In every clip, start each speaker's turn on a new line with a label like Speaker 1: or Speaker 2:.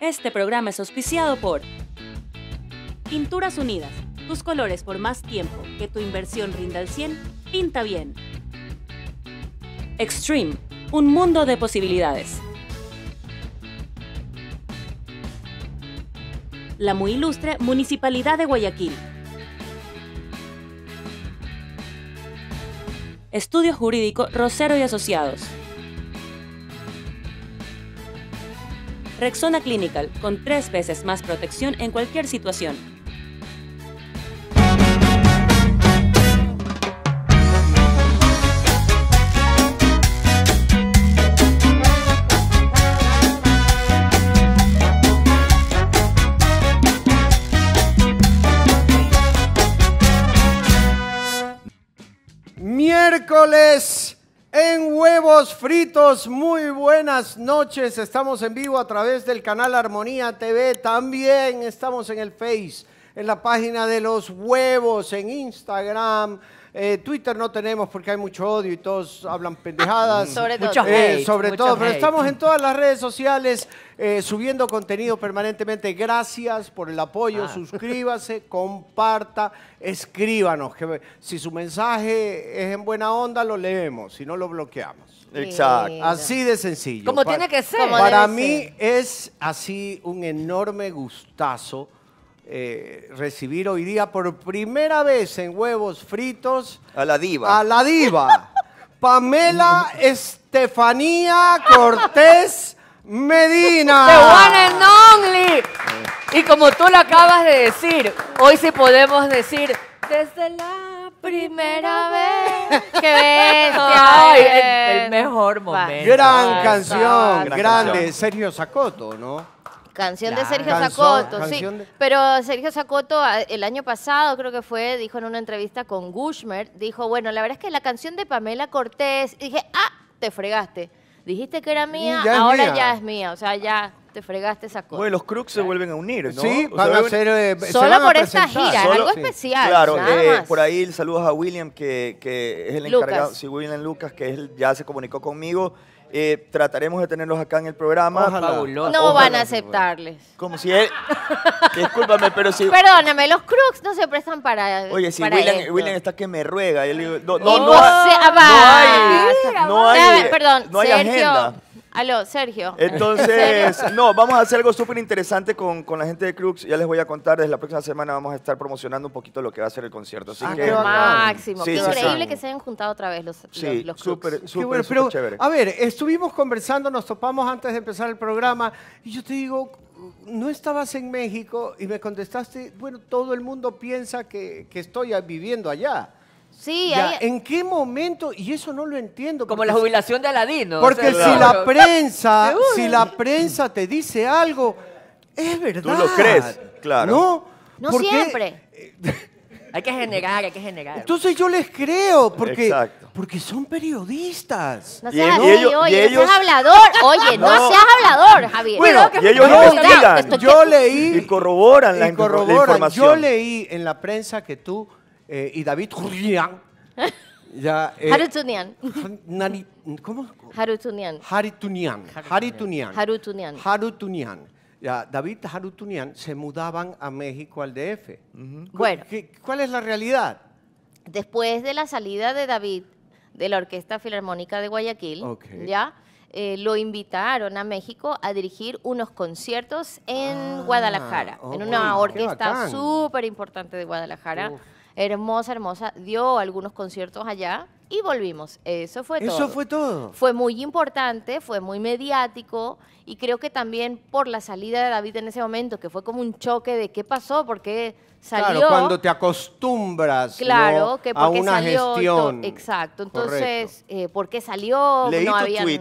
Speaker 1: Este programa es auspiciado por Pinturas Unidas, tus colores por más tiempo, que tu inversión rinda al 100, pinta bien. Extreme, un mundo de posibilidades. La muy ilustre Municipalidad de Guayaquil. Estudio Jurídico Rosero y Asociados. Rexona Clinical, con tres veces más protección en cualquier situación.
Speaker 2: Miércoles en huevos fritos. Muy buenas noches. Estamos en vivo a través del canal Armonía TV. También estamos en el Face, en la página de los huevos, en Instagram, eh, Twitter no tenemos porque hay mucho odio y todos hablan pendejadas. Sobre eh, todo. sobre todo, pero estamos en todas las redes sociales eh, subiendo contenido permanentemente. Gracias por el apoyo. Ah. Suscríbase, comparta, escríbanos. si su mensaje es en buena onda, lo leemos. Si no, lo bloqueamos. Exacto. Así de sencillo. Como tiene que ser. Para mí es así un enorme gustazo eh, recibir hoy día por primera vez en huevos fritos a la diva. A la diva. Pamela Estefanía Cortés Medina. The one
Speaker 1: and only. Y como tú lo acabas de decir, hoy sí podemos decir desde la primera vez que ves el, mejor
Speaker 3: momento. Gran canción, grande.
Speaker 2: Sergio Sacoto,
Speaker 3: ¿no? Canción de Sergio Sacoto, sí. Pero Sergio Sacoto ah, el año pasado creo que fue, dijo en una entrevista con Gushmer, dijo, bueno, la verdad es que la canción de Pamela Cortés, dije, ah, te fregaste. Dijiste que era mía, ahora ya es mía, o sea, ya te fregaste esa cosa. Bueno,
Speaker 4: los Crux se vuelven a unir, ¿no? Sí, solo por esta gira, algo
Speaker 3: especial. Claro, eh,
Speaker 4: por ahí saludos a William, que, es el encargado, sí, William Lucas, que él ya se comunicó conmigo eh, trataremos de tenerlos acá en el programa. No van a aceptarles. Como si él... Discúlpame, pero si...
Speaker 3: Perdóname, los Crux no se prestan para Oye, si William, William,
Speaker 4: está que me ruega, no, no, no, hay, no hay,
Speaker 3: no hay, perdón, no agenda. Aló, Sergio. Entonces,
Speaker 4: no, vamos a hacer algo súper interesante con, la gente de Crux. Ya les voy a contar, desde la próxima semana vamos a estar promocionando un poquito lo que va a ser el concierto. Ah, máximo. Qué increíble que
Speaker 3: se hayan juntado otra vez los, sí,
Speaker 4: Súper, súper, chévere. A ver,
Speaker 2: estuvimos conversando, nos topamos antes de empezar el programa y yo te digo, no estabas en México y me contestaste, bueno, todo el mundo piensa que, que estoy viviendo allá. Sí, ¿En qué momento? Y eso no lo entiendo.
Speaker 1: Como la jubilación de Aladino. Porque si
Speaker 2: la prensa, si la prensa te dice
Speaker 1: algo, es verdad.
Speaker 2: Tú lo crees,
Speaker 1: claro.
Speaker 3: No, siempre.
Speaker 1: hay que generar, hay que generar.
Speaker 2: Entonces yo les creo, porque, porque son periodistas. No seas, y, ellos, y ellos...
Speaker 3: hablador. Oye, no. seas hablador, Javier. y ellos Yo
Speaker 2: leí... Y corroboran, corroboran. la información. Yo leí en la prensa que tú eh, y David Julián. Ya, eh,
Speaker 3: Harutunian. ¿Cómo? Harutunian.
Speaker 2: Harutunian. Harutunian. Ya, David Harutunian se mudaban a México al DF.
Speaker 3: ¿Cuál es la realidad? Después de la salida de David de la Orquesta Filarmónica de Guayaquil, ya eh, lo invitaron a México a dirigir unos conciertos en ah, Guadalajara, en una orquesta súper importante de Guadalajara hermosa, hermosa, dio algunos conciertos allá y volvimos. Eso fue Eso fue
Speaker 2: todo. Fue
Speaker 3: muy importante, fue muy mediático y creo que también por la salida de David en ese momento, que fue como un choque de qué pasó, por qué salió. Claro, cuando
Speaker 2: te
Speaker 4: acostumbras claro, que a una gestión.
Speaker 3: Exacto, entonces, eh, ¿por qué salió? Leí no tu tweet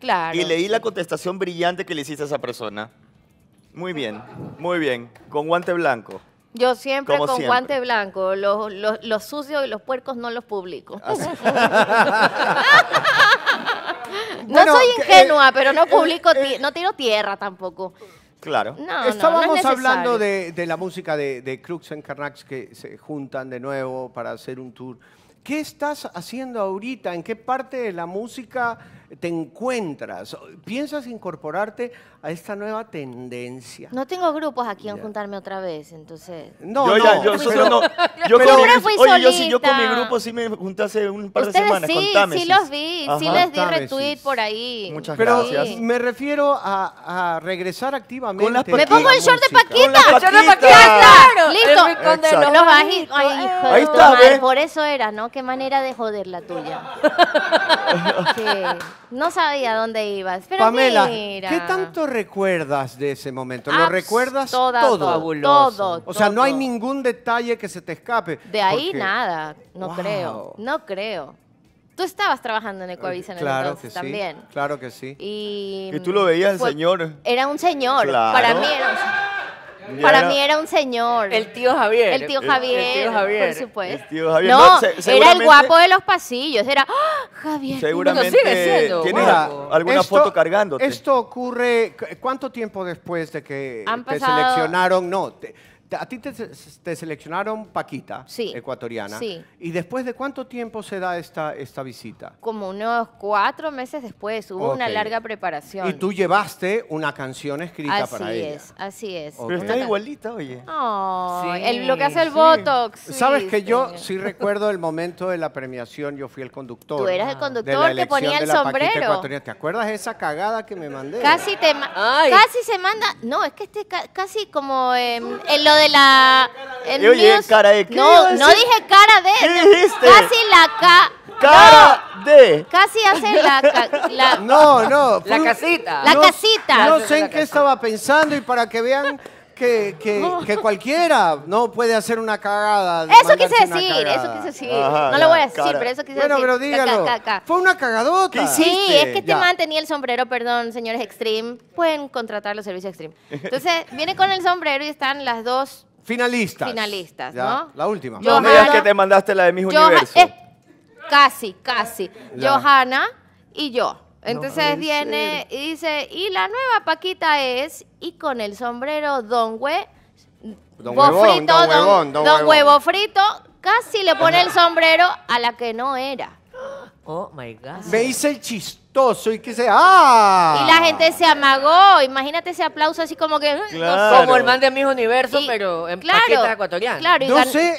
Speaker 3: claro. y leí
Speaker 4: la contestación brillante que le hiciste a esa persona. Muy bien, muy bien, con guante blanco.
Speaker 3: Yo siempre con guante blanco. Los, los, sucios y los puercos no los publico. Ah,
Speaker 5: no soy eh, ingenua, pero no eh, publico, eh,
Speaker 3: no tiro tierra tampoco.
Speaker 2: Claro. No, Estábamos hablando de, la música de, de Crux and Carnax que se juntan de nuevo para hacer un tour. ¿Qué estás haciendo ahorita? ¿En qué parte de la música te encuentras? ¿Piensas incorporarte a esta nueva
Speaker 4: tendencia?
Speaker 3: No tengo grupos aquí en juntarme otra vez, entonces... No, yo, no, ya, yo, no. Yo, pero,
Speaker 4: con, fui yo, yo con mi grupo sí me junté hace un par de semanas. Sí, Si sí los vi, sí les di retweet
Speaker 3: por ahí. Muchas gracias.
Speaker 2: me refiero a, regresar activamente. me pongo el short de Paquita. Con la Paquita. Claro. Listo. Los bajitos.
Speaker 3: Ay, ahí está, Por eso era, ¿no? Qué manera de joder la tuya. sí. No sabía dónde ibas. Pero Pamela, ¿qué
Speaker 2: tanto recuerdas de ese momento? ¿Lo recuerdas todo? Todo, O sea, no hay ningún detalle que se te escape. De ahí nada,
Speaker 3: no creo, no creo. Tú estabas trabajando en Ecoavisa en el claro que sí, también.
Speaker 2: Claro que sí.
Speaker 3: Y, tú lo veías al señor. Era un señor. Para mí era un señor. Para mí era un señor. El tío Javier. El tío Javier. El, tío Javier. Por supuesto. El tío Javier. No, era el guapo de los pasillos. Era ah, Javier.
Speaker 2: Seguramente sigue siendo tienes alguna foto cargándote. Esto ocurre, ¿cuánto tiempo después de que te seleccionaron? No, a ti te, seleccionaron Paquita, ecuatoriana. ¿Y después de cuánto tiempo se da esta, esta visita?
Speaker 3: Como unos cuatro meses después. Hubo una larga preparación. Y
Speaker 2: tú llevaste una canción escrita para ella. Así es, así es. Pero está igualita, oye.
Speaker 3: lo que hace el Botox. Sabes que yo sí recuerdo
Speaker 2: el momento de la premiación. Yo fui el conductor. Tú eras el conductor que ponía el sombrero. ¿Te acuerdas esa cagada que me mandé? Casi,
Speaker 3: casi se manda... No, es que este, casi como en em, de la. cara
Speaker 4: de. no, no dije
Speaker 3: cara de. ¿Qué dijiste? Casi la ca. Cara de. Casi hace la, la. no, no. La casita. La casita. No sé en qué
Speaker 2: estaba pensando y para que vean que, que, cualquiera no puede hacer una cagada.
Speaker 1: Eso quise decir, eso quise decir. no lo voy a decir, pero eso quise decir. Bueno, pero dígalo.
Speaker 3: Fue una cagadota. Sí, es que te mantenía el sombrero, perdón, señores Extreme. Pueden contratar los servicios Extreme. Entonces, viene con el sombrero y están las dos
Speaker 4: finalistas. Finalistas, ¿no? La última. No me que te mandaste la de mis universos? Eh,
Speaker 3: casi, casi. Johanna y yo. Entonces viene y dice, y la nueva Paquita es, y con el sombrero Don Hue, Don, huevón, frito, don, don, huevo frito, casi le pone el sombrero a la que no era.
Speaker 1: Oh my God.
Speaker 2: Me hice el chiste y que se ¡ah! Y la
Speaker 3: gente se amagó. Imagínate ese aplauso así como que. Mm, no
Speaker 1: sé. Como el
Speaker 2: man
Speaker 3: de mis universos, pero en claro, Claro,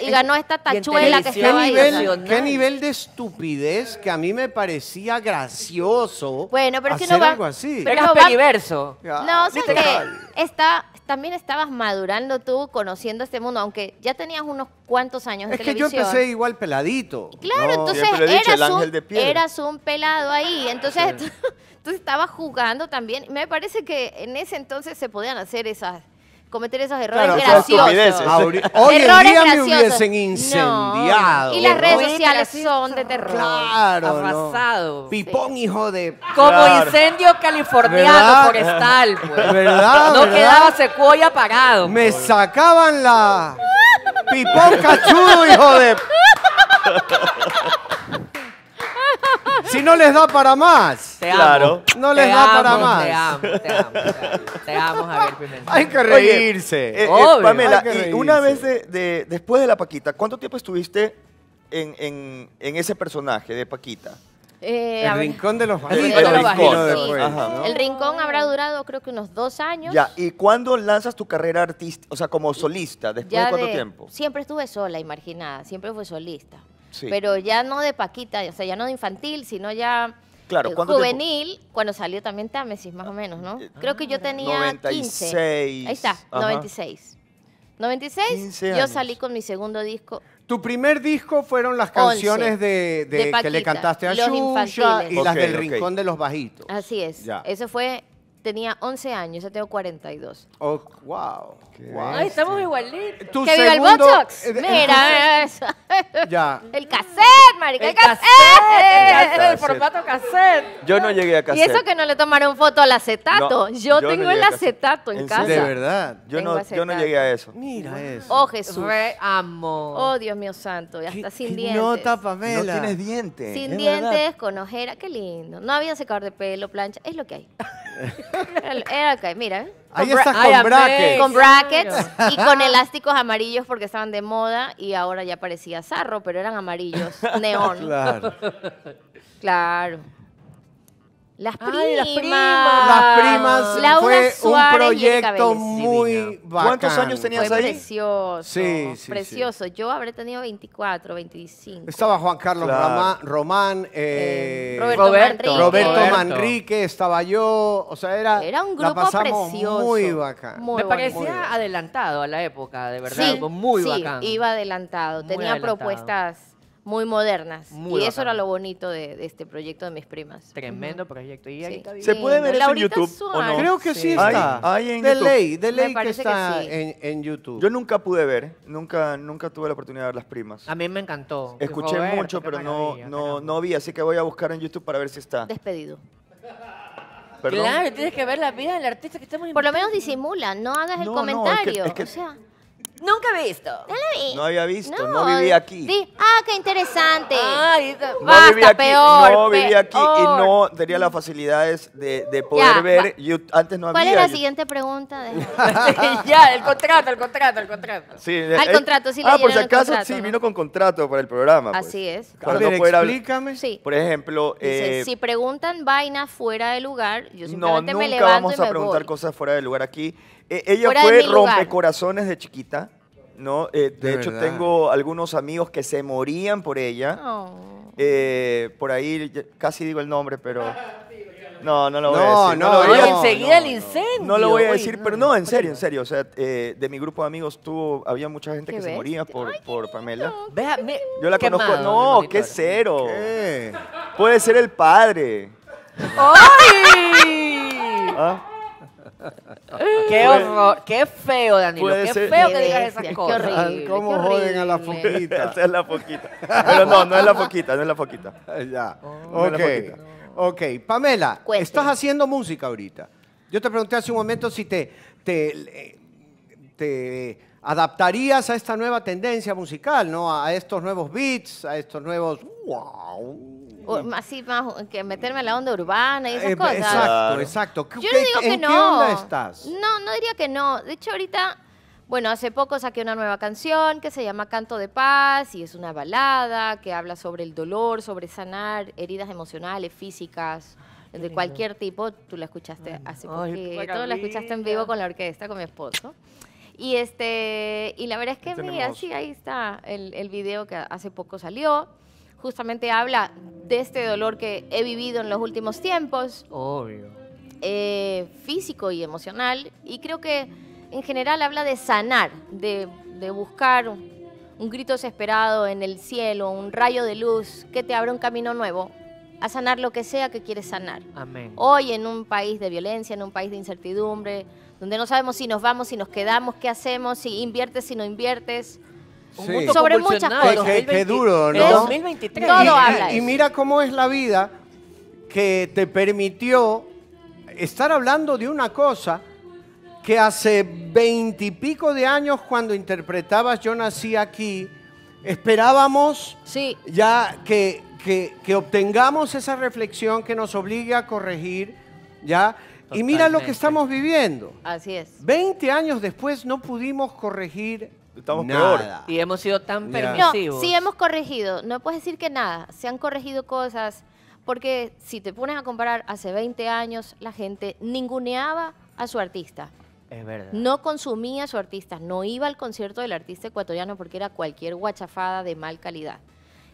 Speaker 3: y, ganó esta tachuela que estaba ¿qué ¿Qué
Speaker 2: nivel de estupidez que a mí me parecía gracioso? Bueno, pero es que no va. Algo así. Pero es periverso. No, o sea que
Speaker 3: está, también estabas madurando tú, conociendo este mundo, aunque ya tenías unos cuantos años es en televisión. Es que yo empecé igual
Speaker 2: peladito. Claro, entonces eras, un, eras,
Speaker 3: un, pelado ahí. Entonces Tú estabas jugando también. Me parece que en ese entonces se podían hacer esas cometer esos errores graciosos. Hoy en día me hubiesen
Speaker 1: incendiado.
Speaker 3: Y las redes sociales son de terror. Claro. Afasado.
Speaker 2: Pipón,
Speaker 1: hijo de. Como incendio californiano forestal, pues. ¿Verdad? No quedaba secuoya apagado.
Speaker 2: Me pues. sacaban la. Pipón cachudo, hijo de si no les
Speaker 4: da para más. Claro. No les da para más. Te amo, te amo, te amo. Javier Pimentel. Hay que reírse. Eh, eh, Pamela, una vez de, después de la Paquita, ¿cuánto tiempo estuviste en, ese personaje de Paquita? Eh, el rincón de los bajitos. El,
Speaker 3: rincón. habrá durado creo que unos dos años. Ya,
Speaker 4: ¿y cuándo lanzas tu carrera artística, o sea, como solista? ¿Después de cuánto tiempo?
Speaker 3: Siempre estuve sola y marginada, siempre fui solista pero ya no de Paquita, o sea, ya no de infantil, sino ya claro, eh, juvenil, cuando salió también Támesis, más o menos, ¿no? Eh, Creo que yo tenía 96. Ahí está, 96. 96, yo salí con mi segundo disco.
Speaker 2: Tu primer disco fueron las canciones de, que le cantaste a y las del Rincón de los Bajitos.
Speaker 3: Así es. Eso fue tenía 11 años, ya tengo 42. Oh, wow. Ay, estamos este, igualitos. ¿Que viva el Botox? Mira, eso. Ya. El cassette, marica, el, cassette. El formato cassette.
Speaker 4: Yo no llegué a Y eso que
Speaker 3: no le tomaron foto al acetato. yo tengo el acetato en, casa. De verdad. Yo no, yo no llegué a eso. Mira oh, eso. Oh, Jesús. amo. Oh, Dios mío santo. Y hasta sin dientes. Nota,
Speaker 4: No tienes dientes. Sin dientes,
Speaker 3: con ojera. Qué lindo. No había secador de pelo, plancha. Es lo que hay mira. ¿eh? Ahí está con brackets. Con brackets y con elásticos amarillos porque estaban de moda y ahora ya parecía zarro, pero eran amarillos, neón. Claro. Las primas. las primas. fue un proyecto muy
Speaker 4: bacán. ¿Cuántos años tenías ahí? Precioso. Sí, sí
Speaker 3: Precioso. Yo habré tenido 24, 25. Estaba
Speaker 2: Juan Carlos claro. Román, eh, eh, Roberto, Manrique. estaba yo. O sea, era. Era un grupo precioso. Muy bacán.
Speaker 1: Me parecía adelantado a la época, de verdad. Sí, muy bacán. Iba
Speaker 3: adelantado. tenía propuestas muy modernas. y eso era lo bonito de, este proyecto de mis primas. Tremendo proyecto. Y ¿Se puede ver en YouTube? Creo que sí, está. Hay,
Speaker 1: en ley, de ley que está
Speaker 4: en, YouTube. Yo nunca pude ver, nunca, nunca tuve la oportunidad de ver las primas. A mí me encantó.
Speaker 1: Escuché mucho, pero
Speaker 4: no, no, no vi, así que voy a buscar en YouTube para ver si está. Despedido. Claro,
Speaker 3: tienes que ver la vida del artista que muy... Por lo menos disimula, no hagas el comentario. sea, Nunca he visto. No vi.
Speaker 4: No había visto, no, vivía aquí.
Speaker 3: Ah, qué interesante. Ay, no Basta, peor, No vivía aquí y no
Speaker 4: tenía las facilidades de, de poder ver. Yo, antes no ¿Cuál ¿Cuál es la
Speaker 3: siguiente pregunta? ya, el contrato, el contrato, el contrato. Sí, Al eh, contrato, sí. Ah, por si acaso,
Speaker 4: sí, vino con contrato para el programa. Pues. Así es. Para explícame. Sí. Por ejemplo... eh, si
Speaker 3: preguntan vainas fuera de lugar, yo simplemente me levanto No, nunca vamos a preguntar
Speaker 4: cosas fuera de lugar aquí. Eh, ella fue rompecorazones de chiquita, ¿no? Eh, de, hecho, tengo algunos amigos que se morían por ella. Oh. Eh, por ahí casi digo el nombre, pero... No, no lo voy a decir. No, no, lo voy a... enseguida el incendio. No lo voy a decir, pero no, en serio, en serio. O sea, de mi grupo de amigos tuvo, había mucha gente que se moría por, por Pamela. Vea, Yo la conozco. no, qué cero. Puede ser el padre. ¡Ay! ¿Ah? Qué horror, qué feo, Danilo. Qué feo que digas esas Qué cosas. horrible, ¿Cómo joden a la foquita? Esa es la foquita. Pero no, no es la foquita, no es la foquita. ya. ok.
Speaker 2: Ok. Pamela, estás haciendo música ahorita. Yo te pregunté hace un momento si te, te, eh, te adaptarías a esta nueva tendencia musical, ¿no? A estos nuevos beats, a estos nuevos. ¡Wow!
Speaker 3: así más que meterme a la onda urbana y esas eh, cosas. Exacto,
Speaker 2: exacto. Yo no digo que no. estás?
Speaker 3: No, no diría que no. De hecho, ahorita, bueno, hace poco saqué una nueva canción que se llama Canto de Paz y es una balada que habla sobre el dolor, sobre sanar heridas emocionales, físicas de cualquier tipo, tú la escuchaste hace poquito, la escuchaste en vivo con la orquesta, con mi esposo. Y este y la verdad es que mira, sí, ahí está el, el video que hace poco salió justamente habla de este dolor que he vivido en los últimos tiempos. Eh, físico y emocional. Y creo que en general habla de sanar, de, buscar un grito desesperado en el cielo, un rayo de luz que te abra un camino nuevo a sanar lo que sea que quieres sanar. Amén. Hoy en un país de violencia, en un país de incertidumbre, donde no sabemos si nos vamos, si nos quedamos, qué hacemos, si inviertes, si no inviertes, sobre muchas cosas. Qué, duro, ¿no? 2023. y,
Speaker 2: mira cómo es la vida que te permitió estar hablando de una cosa que hace veintipico de años cuando interpretabas Yo nací aquí, esperábamos ya que, obtengamos esa reflexión que nos obligue a corregir, ¿ya? Y mira lo que estamos viviendo. Así es. Veinte años después no pudimos corregir estamos
Speaker 1: Y hemos sido tan
Speaker 2: permisivos. sí
Speaker 3: hemos corregido. No puedes decir que nada. Se han corregido cosas. Porque si te pones a comparar, hace 20 años la gente ninguneaba a su artista. Es verdad. No consumía a su artista, no iba al concierto del artista ecuatoriano porque era cualquier guachafada de mal calidad.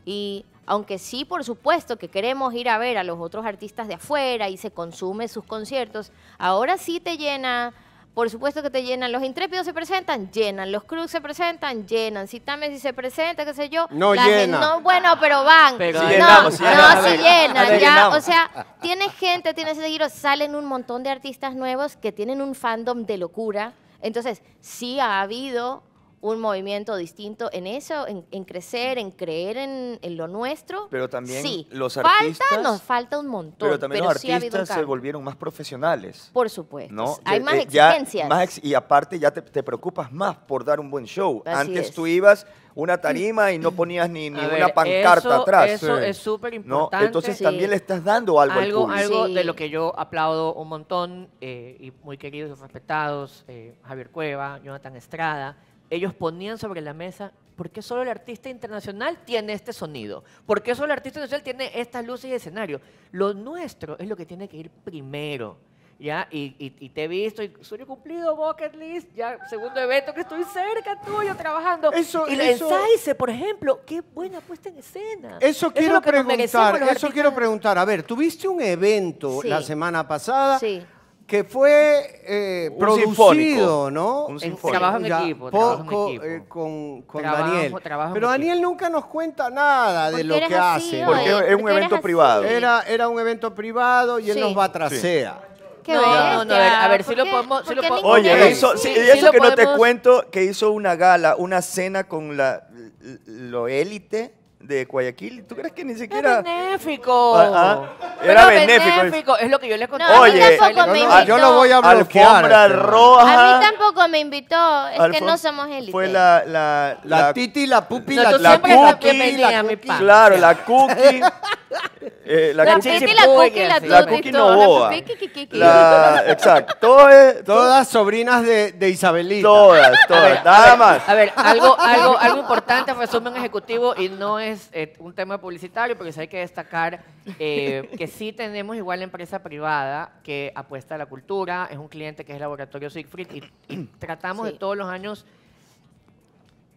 Speaker 3: Y aunque sí, por supuesto, que queremos ir a ver a los otros artistas de afuera y se consume sus conciertos, ahora sí te llena por supuesto que te llenan los intrépidos, se presentan, llenan. Los Cruz se presentan, llenan. Si también si se presenta, qué sé yo. No no, bueno, pero van. Pero no, no, llenan. Ya, o sea, tienes gente, tienes seguidores. Salen un montón de artistas nuevos que tienen un fandom de locura. Entonces, sí ha habido un movimiento distinto en eso, en, crecer, en creer en, lo nuestro. Pero también los artistas... nos falta un montón. Pero también los artistas se
Speaker 4: volvieron más profesionales.
Speaker 3: Por supuesto. Hay más eh, exigencias.
Speaker 4: y aparte ya te, preocupas más por dar un buen show. Antes tú ibas una tarima y no ponías ni, una pancarta atrás. Eso es súper importante. Entonces también le estás dando algo, algo Algo de
Speaker 1: lo que yo aplaudo un montón, eh, y muy queridos y respetados, eh, Javier Cueva, Jonathan Estrada, ellos ponían sobre la mesa ¿por qué solo el artista internacional tiene este sonido? ¿Por qué solo el artista internacional tiene estas luces y escenario? Lo nuestro es lo que tiene que ir primero. ¿Ya? Y, te he visto, y sueño cumplido, bucket list, ya, segundo evento que estoy cerca tuyo trabajando. Eso, y el por ejemplo, qué buena puesta en escena. Eso quiero preguntar,
Speaker 2: quiero preguntar. A ver, tuviste un evento la semana pasada. Sí que fue eh, producido, ¿no? en, trabajo en equipo. Trabajo en eh, equipo. con, Daniel. Pero Daniel nunca nos cuenta nada de lo que hace. Porque es un evento privado. Era, era un
Speaker 4: evento privado y él nos va a
Speaker 1: Qué no, no, a ver, si lo podemos... Oye, eso. eso que no te
Speaker 4: cuento, que hizo una gala, una cena con la lo élite de Guayaquil. ¿Tú crees que ni siquiera...? Ah, ah, era
Speaker 1: benéfico. era benéfico.
Speaker 3: Es lo que yo le conté. Oye, yo
Speaker 4: no, yo lo voy a bloquear. Alfombra este roja.
Speaker 3: A mí tampoco me invitó. Es que no somos élite. Fue
Speaker 4: la... La, la, titi, la pupi, la, la, la, cookie, la cookie. Claro, la cookie. Eh,
Speaker 3: la, la
Speaker 1: la Cookie, la
Speaker 2: exacto. todas Todas sobrinas de, Isabelita. todas, todas. Nada más. A ver,
Speaker 1: algo, algo, algo importante, resumen ejecutivo y no es eh, un tema publicitario, porque hay que destacar eh, que sí tenemos igual la empresa privada que apuesta a la cultura, es un cliente que es Laboratorio Siegfried y, tratamos de todos los años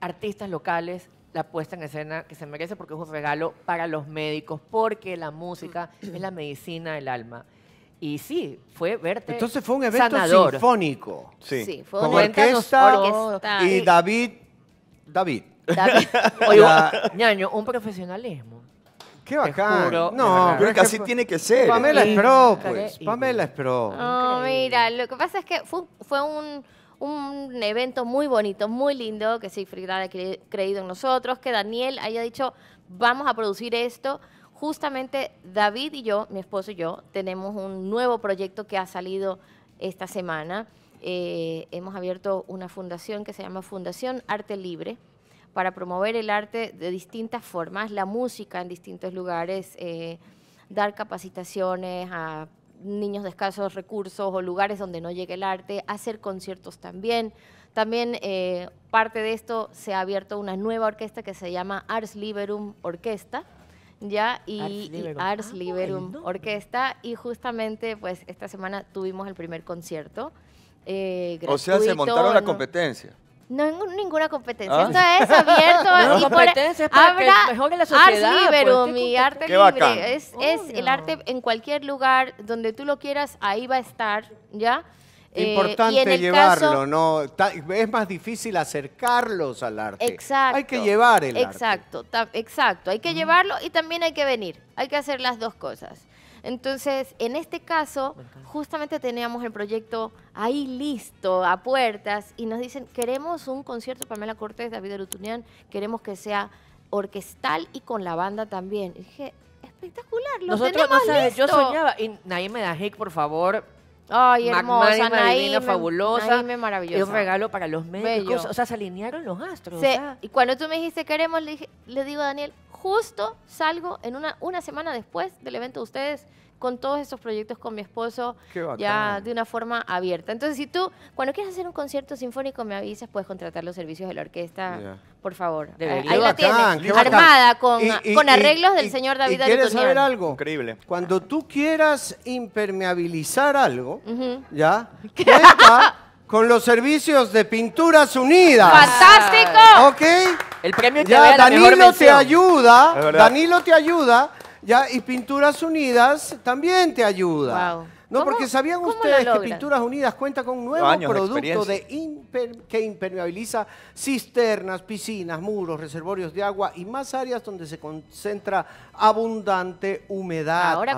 Speaker 1: artistas locales la puesta en escena que se merece porque es un regalo para los médicos, porque la música mm. es la medicina del alma. Y sí, fue verte. Entonces fue un evento
Speaker 2: sinfónico. Sí, fue un evento orquesta, y David. David. David. Oye,
Speaker 1: ñaño, un profesionalismo.
Speaker 2: Qué bacán. no, pero que así tiene que ser. Pamela es pro, pues. Pamela es pro. No,
Speaker 3: mira, lo que pasa es que fue, fue un un evento muy bonito, muy lindo, que Siegfried ha creído en nosotros, que Daniel haya dicho, vamos a producir esto. Justamente David y yo, mi esposo y yo, tenemos un nuevo proyecto que ha salido esta semana. Eh, hemos abierto una fundación que se llama Fundación Arte Libre para promover el arte de distintas formas, la música en distintos lugares, eh, dar capacitaciones a niños de escasos recursos o lugares donde no llegue el arte, hacer conciertos también. También eh, parte de esto se ha abierto una nueva orquesta que se llama Ars Liberum Orquesta, ya y Ars Liberum, ah, Orquesta y justamente pues esta semana tuvimos el primer concierto. Eh, o sea, se montaron la
Speaker 4: competencia.
Speaker 3: No ninguna competencia. Ah. Esto es abierto. No, y competencia para habrá la sociedad. Pues, mi arte libre. Es, es el arte en cualquier lugar donde tú lo quieras, ahí va a estar, ¿ya? Eh, Importante llevarlo,
Speaker 2: ¿no? es más difícil acercarlos al arte. Hay que llevar el arte.
Speaker 3: Exacto, exacto. Hay que llevarlo y también hay que venir. Hay que hacer las dos cosas. Entonces, en este caso, justamente teníamos el proyecto ahí listo, a puertas, y nos dicen, queremos un concierto Pamela Cortés, David Arutunian, queremos que sea orquestal y con la banda también. Y dije, espectacular, lo Nosotros, tenemos no sabes, yo soñaba,
Speaker 1: y da Dajik, por favor, Ay, hermosa, fabulosa. maravillosa. un regalo para los médicos. O sea,
Speaker 3: se alinearon los astros. Y cuando tú me dijiste queremos, le digo a Daniel, justo salgo en una, una semana después del evento de ustedes con todos estos proyectos con mi esposo ya de una forma abierta. Entonces, si tú, cuando quieres hacer un concierto sinfónico, me avisas, puedes contratar los servicios de la orquesta, por favor. Eh, ahí la tienes, armada, con, arreglos del señor David ¿Quieres saber
Speaker 2: algo? Increíble. Cuando tú quieras impermeabilizar algo, ¿ya? Cuenta con los servicios de Pinturas Unidas. ¡Fantástico! ¿Ok?
Speaker 1: El premio ya, Danilo te
Speaker 2: ayuda. Danilo te ayuda. Ya, y Pinturas Unidas también te ayuda. Wow. No, porque ¿sabían ustedes que Pinturas Unidas cuenta con un nuevo producto que impermeabiliza cisternas, piscinas, muros, reservorios de agua y más áreas donde se concentra abundante humedad. Ahora,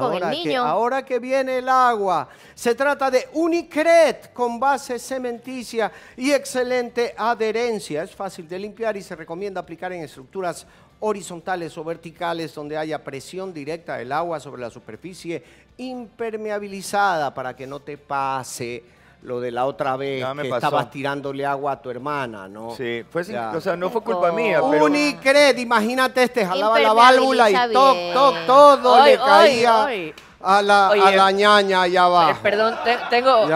Speaker 2: que, viene el agua. Se trata de Unicret con base cementicia y excelente adherencia. Es fácil de limpiar y se recomienda aplicar en estructuras horizontales o verticales donde haya presión directa del agua sobre la superficie impermeabilizada para que no te pase lo de la otra vez que estabas tirándole agua a tu hermana, ¿no? Sí, fue o sea, no fue culpa mía, oh. Unicred, imagínate este, jalaba la válvula y toc, toc, todo le caía A, la, ñaña allá eh,
Speaker 1: abajo. Perdón, tengo...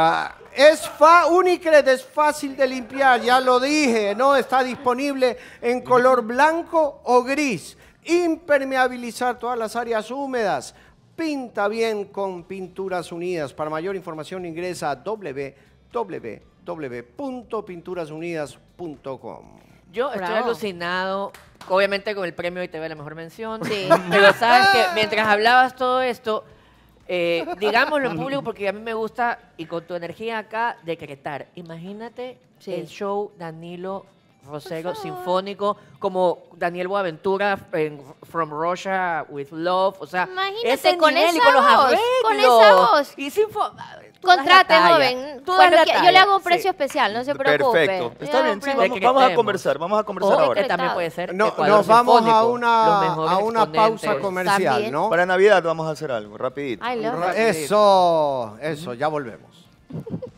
Speaker 2: Es fa Unicred es fácil de limpiar, ya lo dije, ¿no? Está disponible en color blanco o gris. Impermeabilizar todas las áreas húmedas Pinta bien con Pinturas Unidas. Para mayor información ingresa a www.pinturasunidas.com.
Speaker 1: Yo estoy alucinado, obviamente con el premio y te ve la mejor mención. Sí. Pero sabes que mientras hablabas todo esto, eh, digámoslo en público porque a mí me gusta, y con tu energía acá, decretar. Imagínate el show Danilo Rosero sinfónico, como Daniel Boaventura en From Russia with Love, o sea, Imagínate, con él esa y con los voz, con esa
Speaker 3: voz. Y ah, Contrate, joven. yo le hago un precio especial, no se preocupe. Perfecto. Está bien, sí, vamos, a conversar,
Speaker 4: vamos a conversar ahora. también puede ser nos vamos a una, a una pausa comercial, ¿no? Para Navidad vamos a hacer algo, rapidito. Eso, eso, ya volvemos.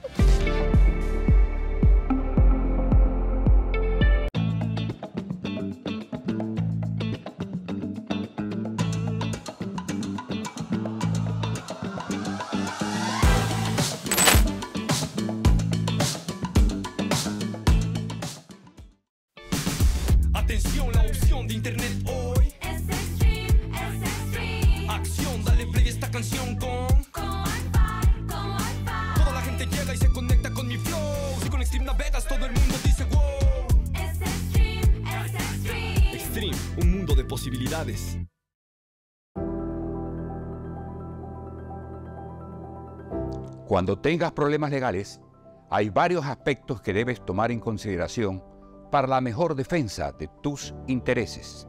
Speaker 5: Cuando tengas problemas legales, hay varios aspectos que debes tomar en consideración para la mejor defensa de tus intereses.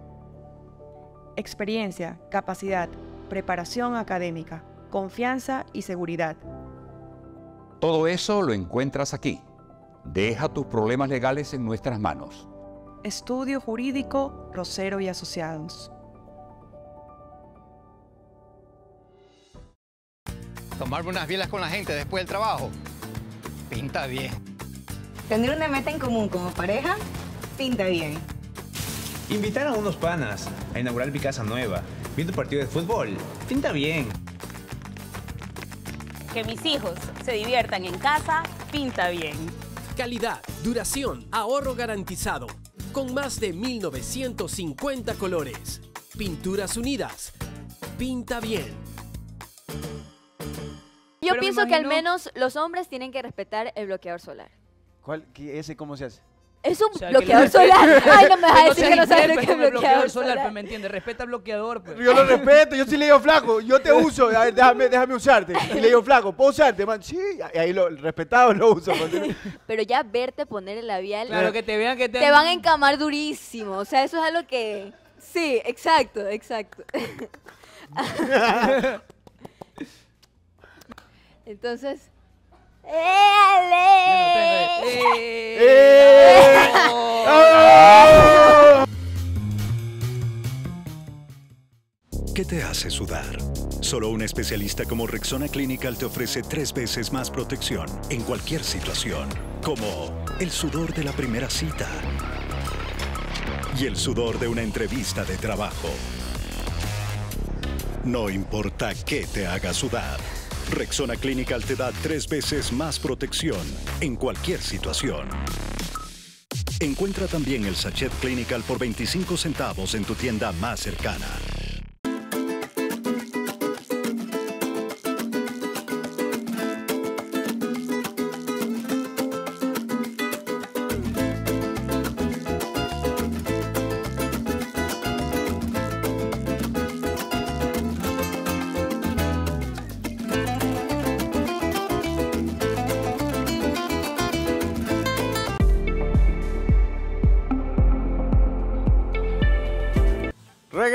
Speaker 1: Experiencia, capacidad, preparación académica,
Speaker 5: confianza y seguridad. Todo eso lo encuentras aquí. Deja tus problemas legales en nuestras manos. Estudio Jurídico Rosero y Asociados.
Speaker 2: tomarme unas bielas con la gente después del trabajo, pinta bien.
Speaker 3: Tener una meta en común como pareja, pinta bien.
Speaker 4: Invitar a unos panas a inaugurar mi casa nueva, viendo un partido de fútbol, pinta bien.
Speaker 3: Que mis hijos se diviertan en casa, pinta bien.
Speaker 1: Calidad, duración, ahorro garantizado. Con más de 1950
Speaker 2: colores. Pinturas Unidas. Pinta bien.
Speaker 1: Yo pienso que al menos los hombres tienen que respetar el bloqueador solar.
Speaker 4: ¿Cuál, ¿Ese cómo se hace? Es un bloqueador solar. Ay,
Speaker 1: no me vas a pues decir que no sabes lo que es bloqueador, solar. Pero pues, me entiendes, respeta el bloqueador. pues. Yo lo
Speaker 4: respeto, yo sí le digo flaco, yo te uso, a ver, déjame, déjame usarte. Y le digo flaco, ¿puedo usarte, Sí, ahí lo, respetado lo uso. Pues,
Speaker 1: Pero ya verte poner el labial, Claro, que te vean que te... te van a encamar durísimo. O sea, eso es algo que... Sí, exacto, exacto. Entonces,
Speaker 5: ¿Qué te hace sudar? Solo un especialista como Rexona Clinical te ofrece tres veces más protección en cualquier situación, como el sudor de la primera cita y el sudor de una entrevista de trabajo. No importa qué te haga sudar. Rexona Clinical te da tres veces más protección en cualquier situación. Encuentra también el sachet Clinical por 25 centavos en tu tienda más cercana.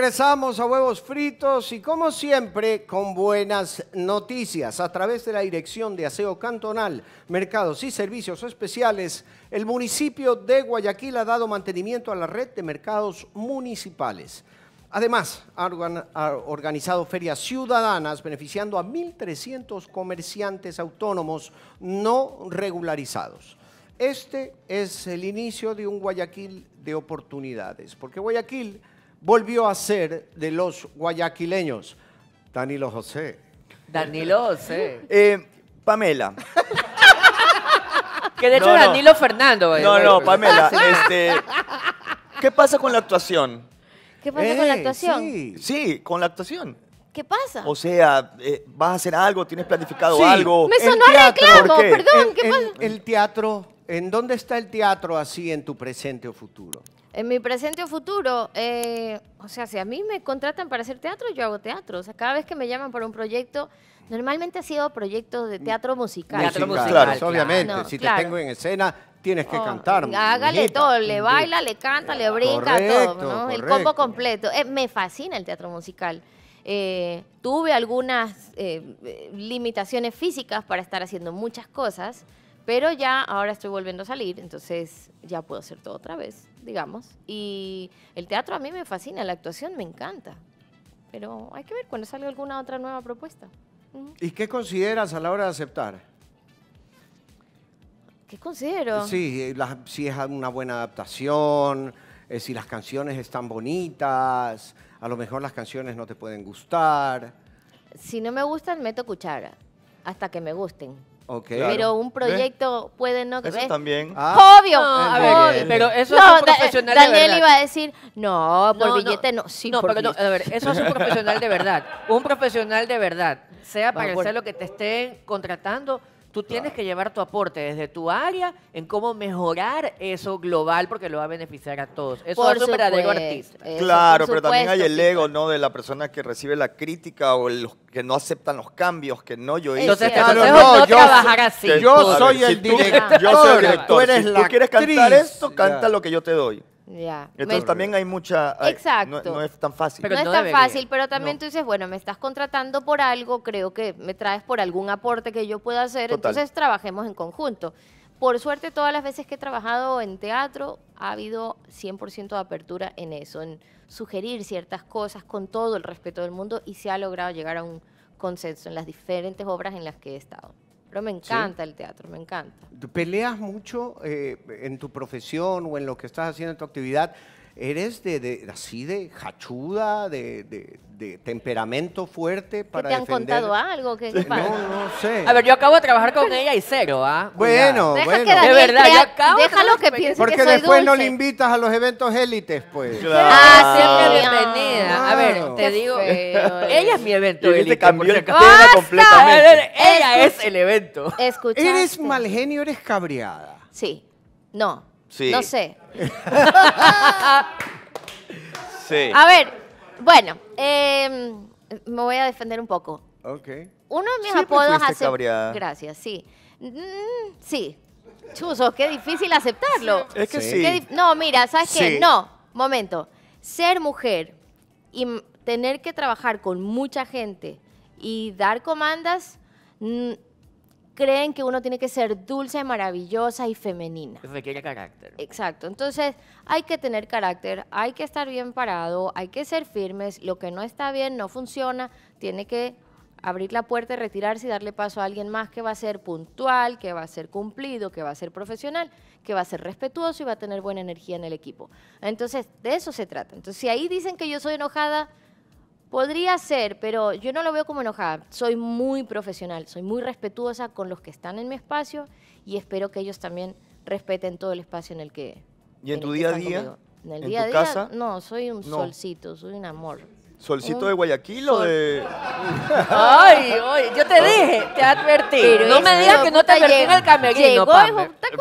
Speaker 2: Regresamos a Huevos Fritos y como siempre con buenas noticias. A través de la Dirección de Aseo Cantonal, Mercados y Servicios Especiales, el municipio de Guayaquil ha dado mantenimiento a la red de mercados municipales. Además, ha organizado ferias ciudadanas beneficiando a 1.300 comerciantes autónomos no regularizados. Este es el inicio de un Guayaquil de oportunidades, porque Guayaquil volvió a ser de los guayaquileños. Danilo José.
Speaker 1: Danilo José.
Speaker 4: Eh, Pamela.
Speaker 1: que de hecho Danilo
Speaker 4: Fernando. Eh. no, no, Pamela. este, ¿Qué pasa con la actuación?
Speaker 3: ¿Qué pasa con la eh, actuación? Sí.
Speaker 4: sí, con la actuación.
Speaker 3: ¿Qué pasa? O
Speaker 4: sea, vas a hacer algo, tienes planificado algo. Me sonó reclamo, perdón, El teatro,
Speaker 2: ¿en dónde está el teatro así en tu presente o futuro?
Speaker 3: En mi presente o futuro, eh, o sea, si a mí me contratan para hacer teatro, yo hago teatro. O sea, cada vez que me llaman para un proyecto, normalmente ha sido proyectos de teatro musical. claro, obviamente. si te tengo
Speaker 2: en escena, tienes que oh, cantar. Hágale todo,
Speaker 3: le baila, le canta, le ah, brinca, todo, ¿no? El combo completo. Eh, me fascina el teatro musical. Eh, tuve algunas limitaciones físicas para estar haciendo muchas cosas pero ya ahora estoy volviendo a salir, entonces ya puedo hacer todo otra vez, digamos. Y el teatro a mí me fascina, la actuación me encanta. Pero hay que ver cuando salga alguna otra nueva propuesta.
Speaker 2: ¿Y qué consideras a la hora de aceptar?
Speaker 3: ¿Qué considero?
Speaker 2: Sí, eh, si es una buena adaptación, eh, si las canciones están bonitas, a lo mejor las canciones no te pueden gustar.
Speaker 3: Si no me gustan, meto cuchara, hasta que me gusten. Okay. Pero un proyecto puede no Eso también. Ah. Obvio, ah, no, obvio. Pero eso es un profesional de verdad. Daniel iba a decir, no, por
Speaker 1: billete no. Sí, no, pero no, a ver, eso es un profesional de verdad. Un profesional de verdad, sea para lo que te estén contratando, Tú tienes que llevar tu aporte desde tu área en cómo mejorar eso global porque lo va a beneficiar a todos. Eso es un verdadero artista. claro, pero también hay el ego,
Speaker 4: ¿no? De la persona que recibe la crítica o los que no aceptan los cambios, que no yo hice. Entonces, no, yo, trabajar así. Yo soy, el director. Yo soy el director. Tú, quieres cantar esto, canta lo que yo te doy. Entonces también hay mucha... Exacto. No, es tan fácil. Pero no, es tan fácil, pero también tú
Speaker 3: dices, bueno, me estás contratando por algo, creo que me traes por algún aporte que yo pueda hacer, entonces trabajemos en conjunto. Por suerte, todas las veces que he trabajado en teatro ha habido 100% de apertura en eso, en sugerir ciertas cosas con todo el respeto del mundo y se ha logrado llegar a un consenso en las diferentes obras en las que he estado. Pero me encanta el teatro, me encanta.
Speaker 2: ¿Peleas mucho eh, en tu profesión o en lo que estás haciendo en tu actividad ¿Eres de, de así de hachuda, de, de, temperamento fuerte para ¿Te han contado
Speaker 3: algo? que no, no sé. A
Speaker 1: ver, yo acabo de trabajar con ella y cero, ¿ah? Bueno,
Speaker 2: bueno. de verdad, yo
Speaker 1: acabo déjalo que piense Porque que soy después no
Speaker 2: le invitas a los eventos élites, pues. Ah, siempre
Speaker 3: ah, bienvenida. a ver, te digo,
Speaker 1: ella es mi evento
Speaker 2: élite. cambió
Speaker 3: completamente. Ella es el evento. escucha ¿Eres mal
Speaker 2: genio eres cabreada?
Speaker 3: Sí. No, no sé. A ver, bueno, em, me voy a defender un poco. Ok. Uno de mis apodos Gracias, sí. Mm, sí. Chuzos, qué difícil aceptarlo. Es que sí. No, mira, ¿sabes qué? No, momento. Ser mujer y tener que trabajar con mucha gente y dar comandas, mm, creen que uno tiene que ser dulce, maravillosa y femenina. Requiere carácter. Exacto. Entonces, hay que tener carácter, hay que estar bien parado, hay que ser firmes. Lo que no está bien, no funciona, tiene que abrir la puerta, y retirarse y darle paso a alguien más que va a ser puntual, que va a ser cumplido, que va a ser profesional, que va a ser respetuoso y va a tener buena energía en el equipo. Entonces, de eso se trata. Entonces, si ahí dicen que yo soy enojada, Podría ser, pero yo no lo veo como enojada. Soy muy profesional, soy muy respetuosa con los que están en mi espacio y espero que ellos también respeten todo el espacio en el que. ¿Y en, tu día a día? En el casa? no, soy un solcito, soy un amor. ¿Solcito oh. de Guayaquil o de.? Ay, ay,
Speaker 1: yo te dije, te advertí. no me digas que no te advertí en el camerino,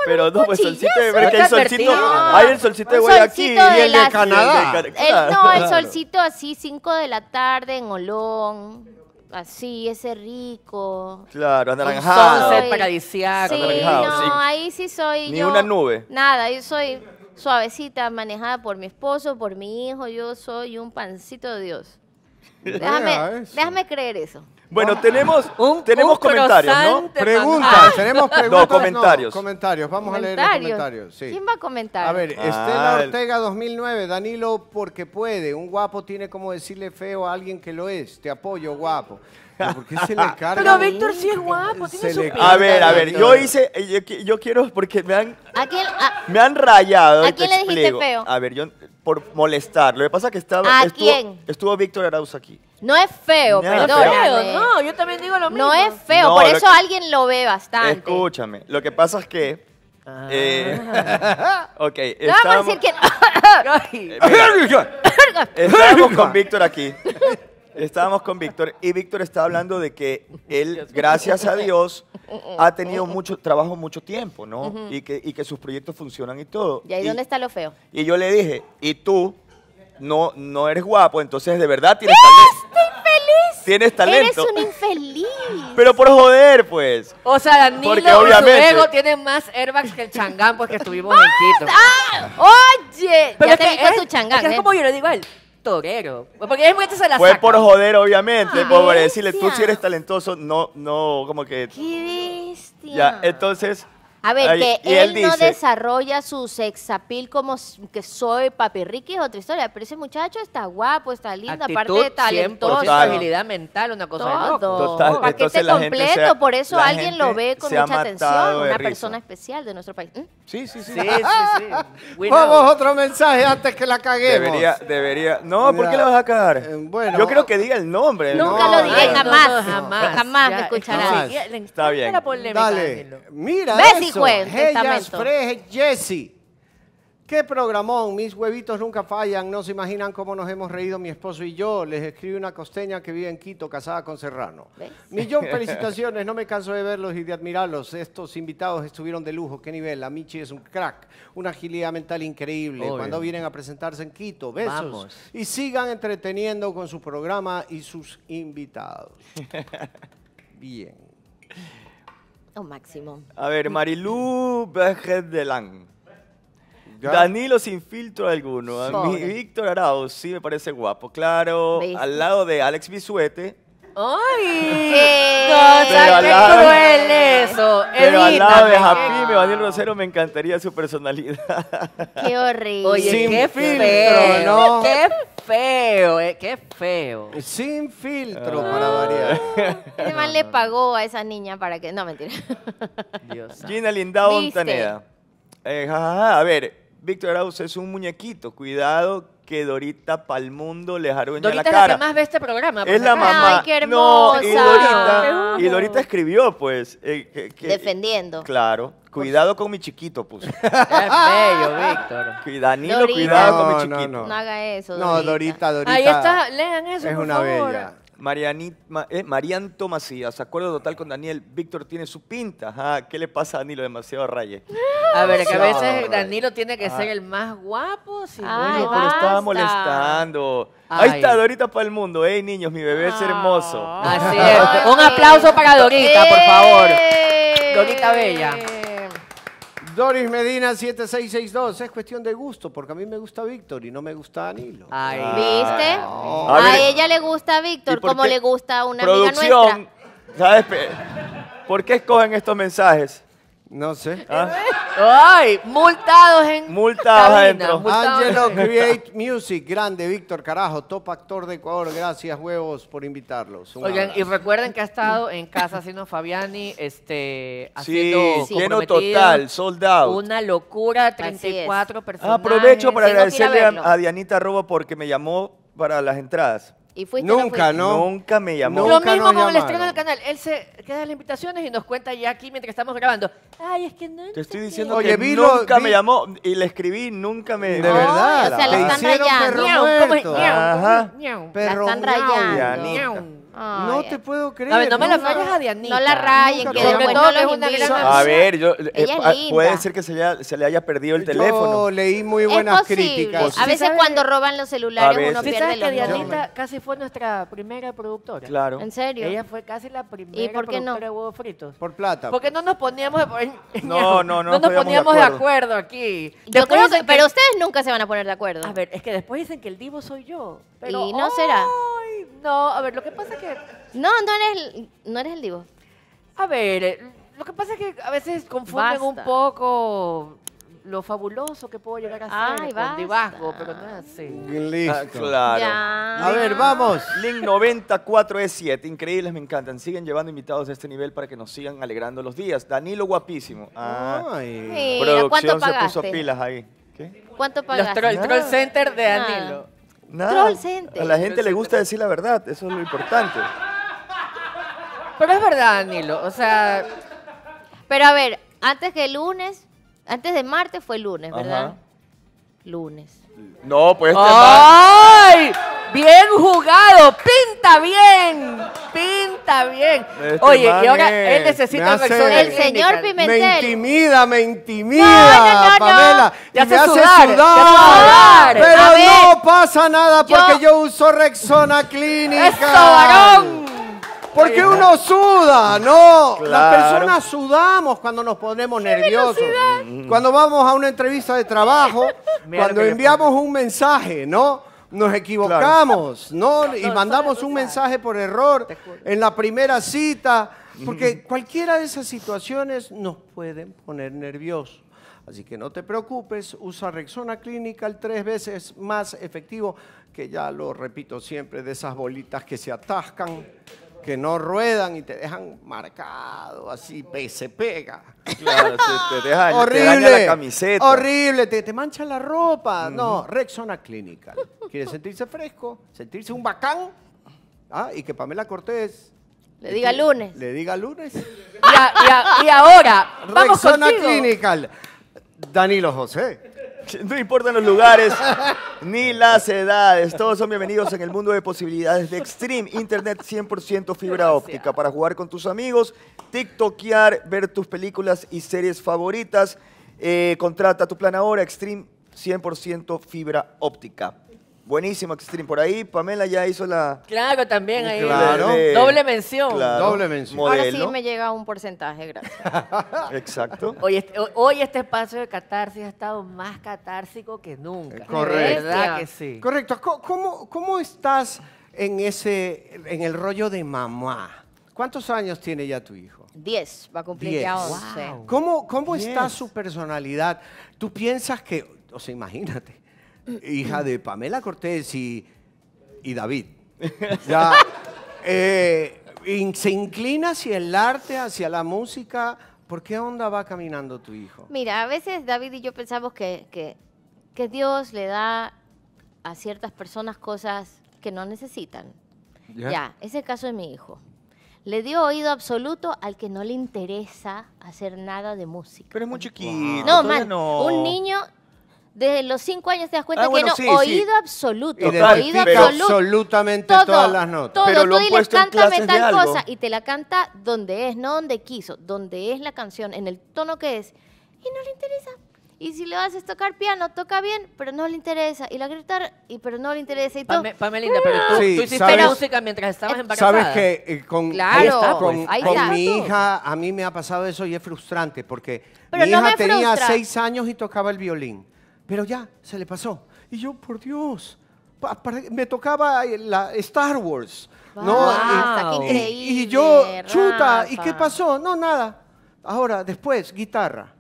Speaker 4: Pero no, pues solcito de. Guayaquil? Hay el solcito de Guayaquil y el de Canadá. Eh, no, el
Speaker 3: solcito así, 5 de la tarde en Olón. Así, ese rico. Claro,
Speaker 1: anaranjado. sunset paradisiaco. Anaranjado, no,
Speaker 3: ahí sí soy Ni una nube. Nada, yo soy suavecita, manejada por mi esposo, por mi hijo, yo soy un pancito de Dios.
Speaker 4: Déjame, creer eso. Bueno, ah. tenemos,
Speaker 2: tenemos comentarios, ¿no? Preguntas, tenemos preguntas. comentarios. comentarios, vamos a leer los comentarios. ¿Quién
Speaker 3: va a comentar? A ver, ah,
Speaker 2: Estela Ortega 2009, Danilo, porque puede. Un guapo tiene como decirle feo a alguien que lo es. Te apoyo, guapo. Pero, ¿por qué se le carga
Speaker 4: Pero
Speaker 1: Víctor sí es guapo, tiene su le- A
Speaker 4: ver, a ver, yo hice, eh, yo, quiero, porque me han,
Speaker 1: ¿A
Speaker 3: quién, ah,
Speaker 4: me han rayado. ¿A quién le dijiste feo? A ver, yo, por molestar. Lo que pasa es que estaba, ¿A estuvo, quién? estuvo Víctor Arauz aquí.
Speaker 3: no es feo, perdón. No no, yo también digo lo mismo. No es feo, por eso alguien lo ve bastante.
Speaker 4: Escúchame, lo que pasa es que... Ah. eh, ok, No vamos a decir
Speaker 3: que no.
Speaker 4: Eh, con Víctor aquí. Estábamos con Víctor y Víctor estaba hablando de que él, gracias a Dios, ha tenido mm, mm, mm. mucho trabajo, mucho tiempo, ¿no? y, que, sus proyectos funcionan y todo. ¿Y ahí dónde está lo feo? Y yo le dije, y tú no, no eres guapo, entonces de verdad tienes talento. Feliz. Tienes talento. Eres un
Speaker 3: infeliz.
Speaker 4: Pero por joder, pues.
Speaker 1: O sea, Danilo Porque obviamente... tiene más airbags que el changán,
Speaker 4: pues que estuvimos en Quito. Ah,
Speaker 1: ¡Oye! Pero es, su changán. Es, es como yo le digo a él torero. Porque es Fue por joder,
Speaker 4: obviamente, Pobre, decirle, tú si eres talentoso, no, no, como que...
Speaker 3: ¡Qué bestia! Ya, entonces... A ver, que él, no desarrolla su sexapil como que soy papi Ricky es otra historia, pero ese muchacho está guapo, está lindo, aparte de talentoso. habilidad mental, una cosa Todo. de loco. Paquete completo, por eso alguien lo ve con mucha atención, una persona especial de nuestro país. ¿Mm? Sí, sí, sí.
Speaker 2: Vamos,
Speaker 4: otro mensaje antes
Speaker 2: que la caguemos. Debería,
Speaker 4: debería. No, ¿por qué la vas a cagar? Eh, bueno. Yo creo que diga el nombre. Nunca lo diré, jamás. jamás.
Speaker 2: Jamás, me escuchará Está bien. Dale. Mira. ¡Ella Fred, Jesse. Qué programón, mis huevitos nunca fallan, no se imaginan cómo nos hemos reído mi esposo y yo. Les escribe una costeña que vive en Quito, casada con Serrano. Millón felicitaciones, no me canso de verlos y de admirarlos. Estos invitados estuvieron de lujo, qué nivel. La Michi es un crack, una agilidad mental increíble. Cuando vienen a presentarse en Quito, besos. Y sigan entreteniendo con su programa y sus invitados.
Speaker 4: Bien.
Speaker 3: Un oh, máximo.
Speaker 4: A ver, Marilú de ¿Ya? Danilo sin filtro alguno. A mí, Víctor Arauz, sí me parece guapo. Claro, al lado de Alex Bisuete.
Speaker 1: ¡Ay! Eh,
Speaker 3: ¡Cosa, qué cruel eso! Pero al lado de Japime,
Speaker 4: Daniel Rosero, me encantaría su personalidad. ¡Qué
Speaker 3: horrible! Oye, qué filtro, feo. ¿no? ¡Qué
Speaker 4: feo, eh, qué feo. Eh, sin filtro ah. para variar.
Speaker 3: ¿Qué más le pagó a esa niña para que.? No, mentira.
Speaker 4: Dios. Gina Lindao eh, A ver, Víctor Arauz es un muñequito. Cuidado que Dorita Palmundo le aruña Dorita la cara. Dorita es la que
Speaker 3: más ve este programa. Es la mamá. Ay, qué hermosa. No, y, Dorita,
Speaker 4: y Dorita escribió, pues. Eh,
Speaker 3: Defendiendo.
Speaker 4: Claro. Cuidado con mi chiquito, puso. Es
Speaker 3: bello,
Speaker 4: Víctor. Danilo, cuidado con mi chiquito. no.
Speaker 3: haga eso. No, Dorita,
Speaker 4: Dorita. Ahí está,
Speaker 3: lean eso, Es una bella.
Speaker 4: Mariani- eh, Marianto Macías, acuerdo total con Daniel. Víctor tiene su pinta. ¿Qué le pasa a Danilo? Demasiado raye. A ver, que a veces
Speaker 1: Danilo tiene que ah. ser el más guapo. Si Ay, pero estaba molestando.
Speaker 4: Ahí está, Dorita para el mundo. Ey, niños, mi bebé es ah. hermoso. Así es. Un aplauso para Dorita, por favor. Eh. Dorita Bella. Doris
Speaker 2: Medina 7662. Es cuestión de gusto, porque a mí me gusta Víctor y no me gusta Danilo. Ah.
Speaker 3: ¿Viste?
Speaker 4: A, ella
Speaker 3: le gusta Víctor como le gusta a una producción, amiga
Speaker 4: nuestra. ¿sabes? ¿Por qué escogen estos mensajes? No sé.
Speaker 3: Ah. ¡Ay!
Speaker 1: Multados en.
Speaker 2: Multados adentro. Angelo Create Music, grande, Víctor Carajo, top actor de Ecuador. Gracias, huevos, por invitarlos. Oigan, y
Speaker 1: recuerden que ha estado en casa sino Fabiani, este, haciendo. Sí, lleno total, soldado. Una locura, 34 personas. aprovecho para agradecerle a, a
Speaker 4: Dianita Robo porque me llamó para las entradas.
Speaker 1: ¿Y fuiste Nunca, no, fuiste? ¿no? Nunca
Speaker 4: me llamó. Lo mismo como el estreno
Speaker 1: del canal. Él se queda las invitaciones y nos cuenta ya aquí mientras estamos grabando. Ay, es que no.
Speaker 4: Te estoy diciendo que vi nunca me llamó y le escribí, nunca me. De verdad. o sea, le están rayando. perro Ajá. Pero La están rayando
Speaker 2: no te puedo
Speaker 3: creer. A ver, no me la falles a Dianita. No la rayen, que de todo es una gran A
Speaker 4: ver, yo, eh, ah, puede ser que se, le haya perdido el Yo teléfono. leí muy buenas críticas. Pues a
Speaker 3: veces cuando roban los celulares uno veces. pierde ¿sabes que Dianita
Speaker 1: casi fue nuestra primera productora? Claro. ¿En serio? Ella fue casi la primera productora de huevos fritos.
Speaker 2: Por plata. Porque
Speaker 1: no nos poníamos de
Speaker 3: No, no, no nos poníamos de acuerdo aquí. Yo creo que, pero ustedes nunca se van a poner de acuerdo. A ver, es que después dicen que el divo soy yo. Y no será. No, a ver, lo que pasa es que no, no eres, no eres el divo.
Speaker 1: A ver, eh,
Speaker 3: lo que pasa es que a veces confunden un
Speaker 1: poco lo fabuloso que puedo llegar a Ay, con divasgo pero no es así.
Speaker 4: Ah, claro. A ver, vamos. Link 94E7, increíbles, me encantan. Siguen llevando invitados a este nivel para que nos sigan alegrando los días. Danilo guapísimo. Ah. Ay. producción se puso pilas ahí.
Speaker 3: ¿Cuánto Los pagaste? el troll center de Danilo.
Speaker 4: Nada. A la gente le gusta decir la verdad, eso es lo importante.
Speaker 3: Pero es verdad, Danilo, O sea. Pero a ver, antes que el lunes, antes de martes fue lunes, ¿verdad?
Speaker 4: Lunes. No, pues este
Speaker 3: ¡Ay!
Speaker 1: Bien jugado, pinta bien, pinta bien. Este Oye, y ahora él necesita El señor Pimentel. Me
Speaker 2: intimida, me intimida, Pamela. Ya se me Pero no pasa nada porque yo, uso Rexona Clínica. ¡Eso, varón!
Speaker 5: Porque uno suda,
Speaker 2: ¿no? Las personas sudamos cuando nos ponemos nerviosos. Cuando vamos a una entrevista de trabajo, cuando enviamos un mensaje, ¿no? nos equivocamos, ¿no? Y mandamos un mensaje por error en la primera cita, porque cualquiera de esas situaciones nos pueden poner nerviosos. Así que no te preocupes, usa Rexona Clinical tres veces más efectivo, que ya lo repito siempre, de esas bolitas que se atascan que no ruedan y te dejan marcado, así, se pega.
Speaker 1: Claro, te, deja, horrible, la camiseta.
Speaker 2: Horrible, te, te mancha la ropa. No, Rexona Clinical. Quiere sentirse fresco? ¿Sentirse un bacán? Ah, y que Pamela Cortés Le diga lunes. le diga lunes.
Speaker 1: Y, ahora,
Speaker 4: vamos Rexona Clinical. Danilo José. No importan los lugares ni las edades. Todos son bienvenidos en el mundo de posibilidades de Extreme. Internet 100% fibra óptica para jugar con tus amigos, TikTokear, ver tus películas y series favoritas. Eh, contrata tu plan ahora, Extreme 100% fibra óptica. Buenísimo Extreme. Por ahí Pamela ya hizo la...
Speaker 1: Claro, también ahí. Doble mención. Claro. Ahora sí me llega un porcentaje, gracias.
Speaker 4: Exacto.
Speaker 1: Este, hoy este, espacio de catarsis ha estado más catársico que nunca. Eh, correcto. ¿Verdad que sí? Correcto. ¿Cómo,
Speaker 2: estás en, ese, en el rollo de mamá? ¿Cuántos años tiene ya tu hijo?
Speaker 3: Diez, va a cumplir ya
Speaker 2: ¿Cómo, está su personalidad? ¿Tú piensas que, o sea, imagínate, hija de Pamela Cortés y, David. Ya, eh, se inclina hacia el arte, hacia la música. ¿Por qué onda va caminando tu hijo?
Speaker 3: Mira, a veces David y yo pensamos que, que, Dios le da a ciertas personas cosas que no necesitan. ¿Ya? ese caso de mi hijo. Le dio oído absoluto al que no le interesa hacer nada de música. Pero es muy chiquito. No, no. un niño desde los cinco años te das cuenta ah, que no, oído absoluto, oído absoluto. absolutamente
Speaker 2: todas las notas. Todo, pero lo tú diles, es tal cosa y
Speaker 3: te la canta donde es, no donde quiso, donde es la canción, en el tono que es. Y no le interesa. Y si le haces tocar piano, toca bien, pero no le interesa. Y la gritar, y, pero no le interesa. Y todo. Pamelinda, pero
Speaker 2: tú, ¡Ah! hiciste sabes, música
Speaker 3: mientras estabas em, embarazada. Sabes que
Speaker 2: eh, con, con, mi hija a mí me ha pasado eso y es frustrante porque mi hija tenía seis años y tocaba el violín pero ya se le pasó. Y yo, por Dios, me tocaba la Star Wars. ¿no? Y, y, yo, chuta, ¿y qué pasó? No, nada. Ahora, después, guitarra.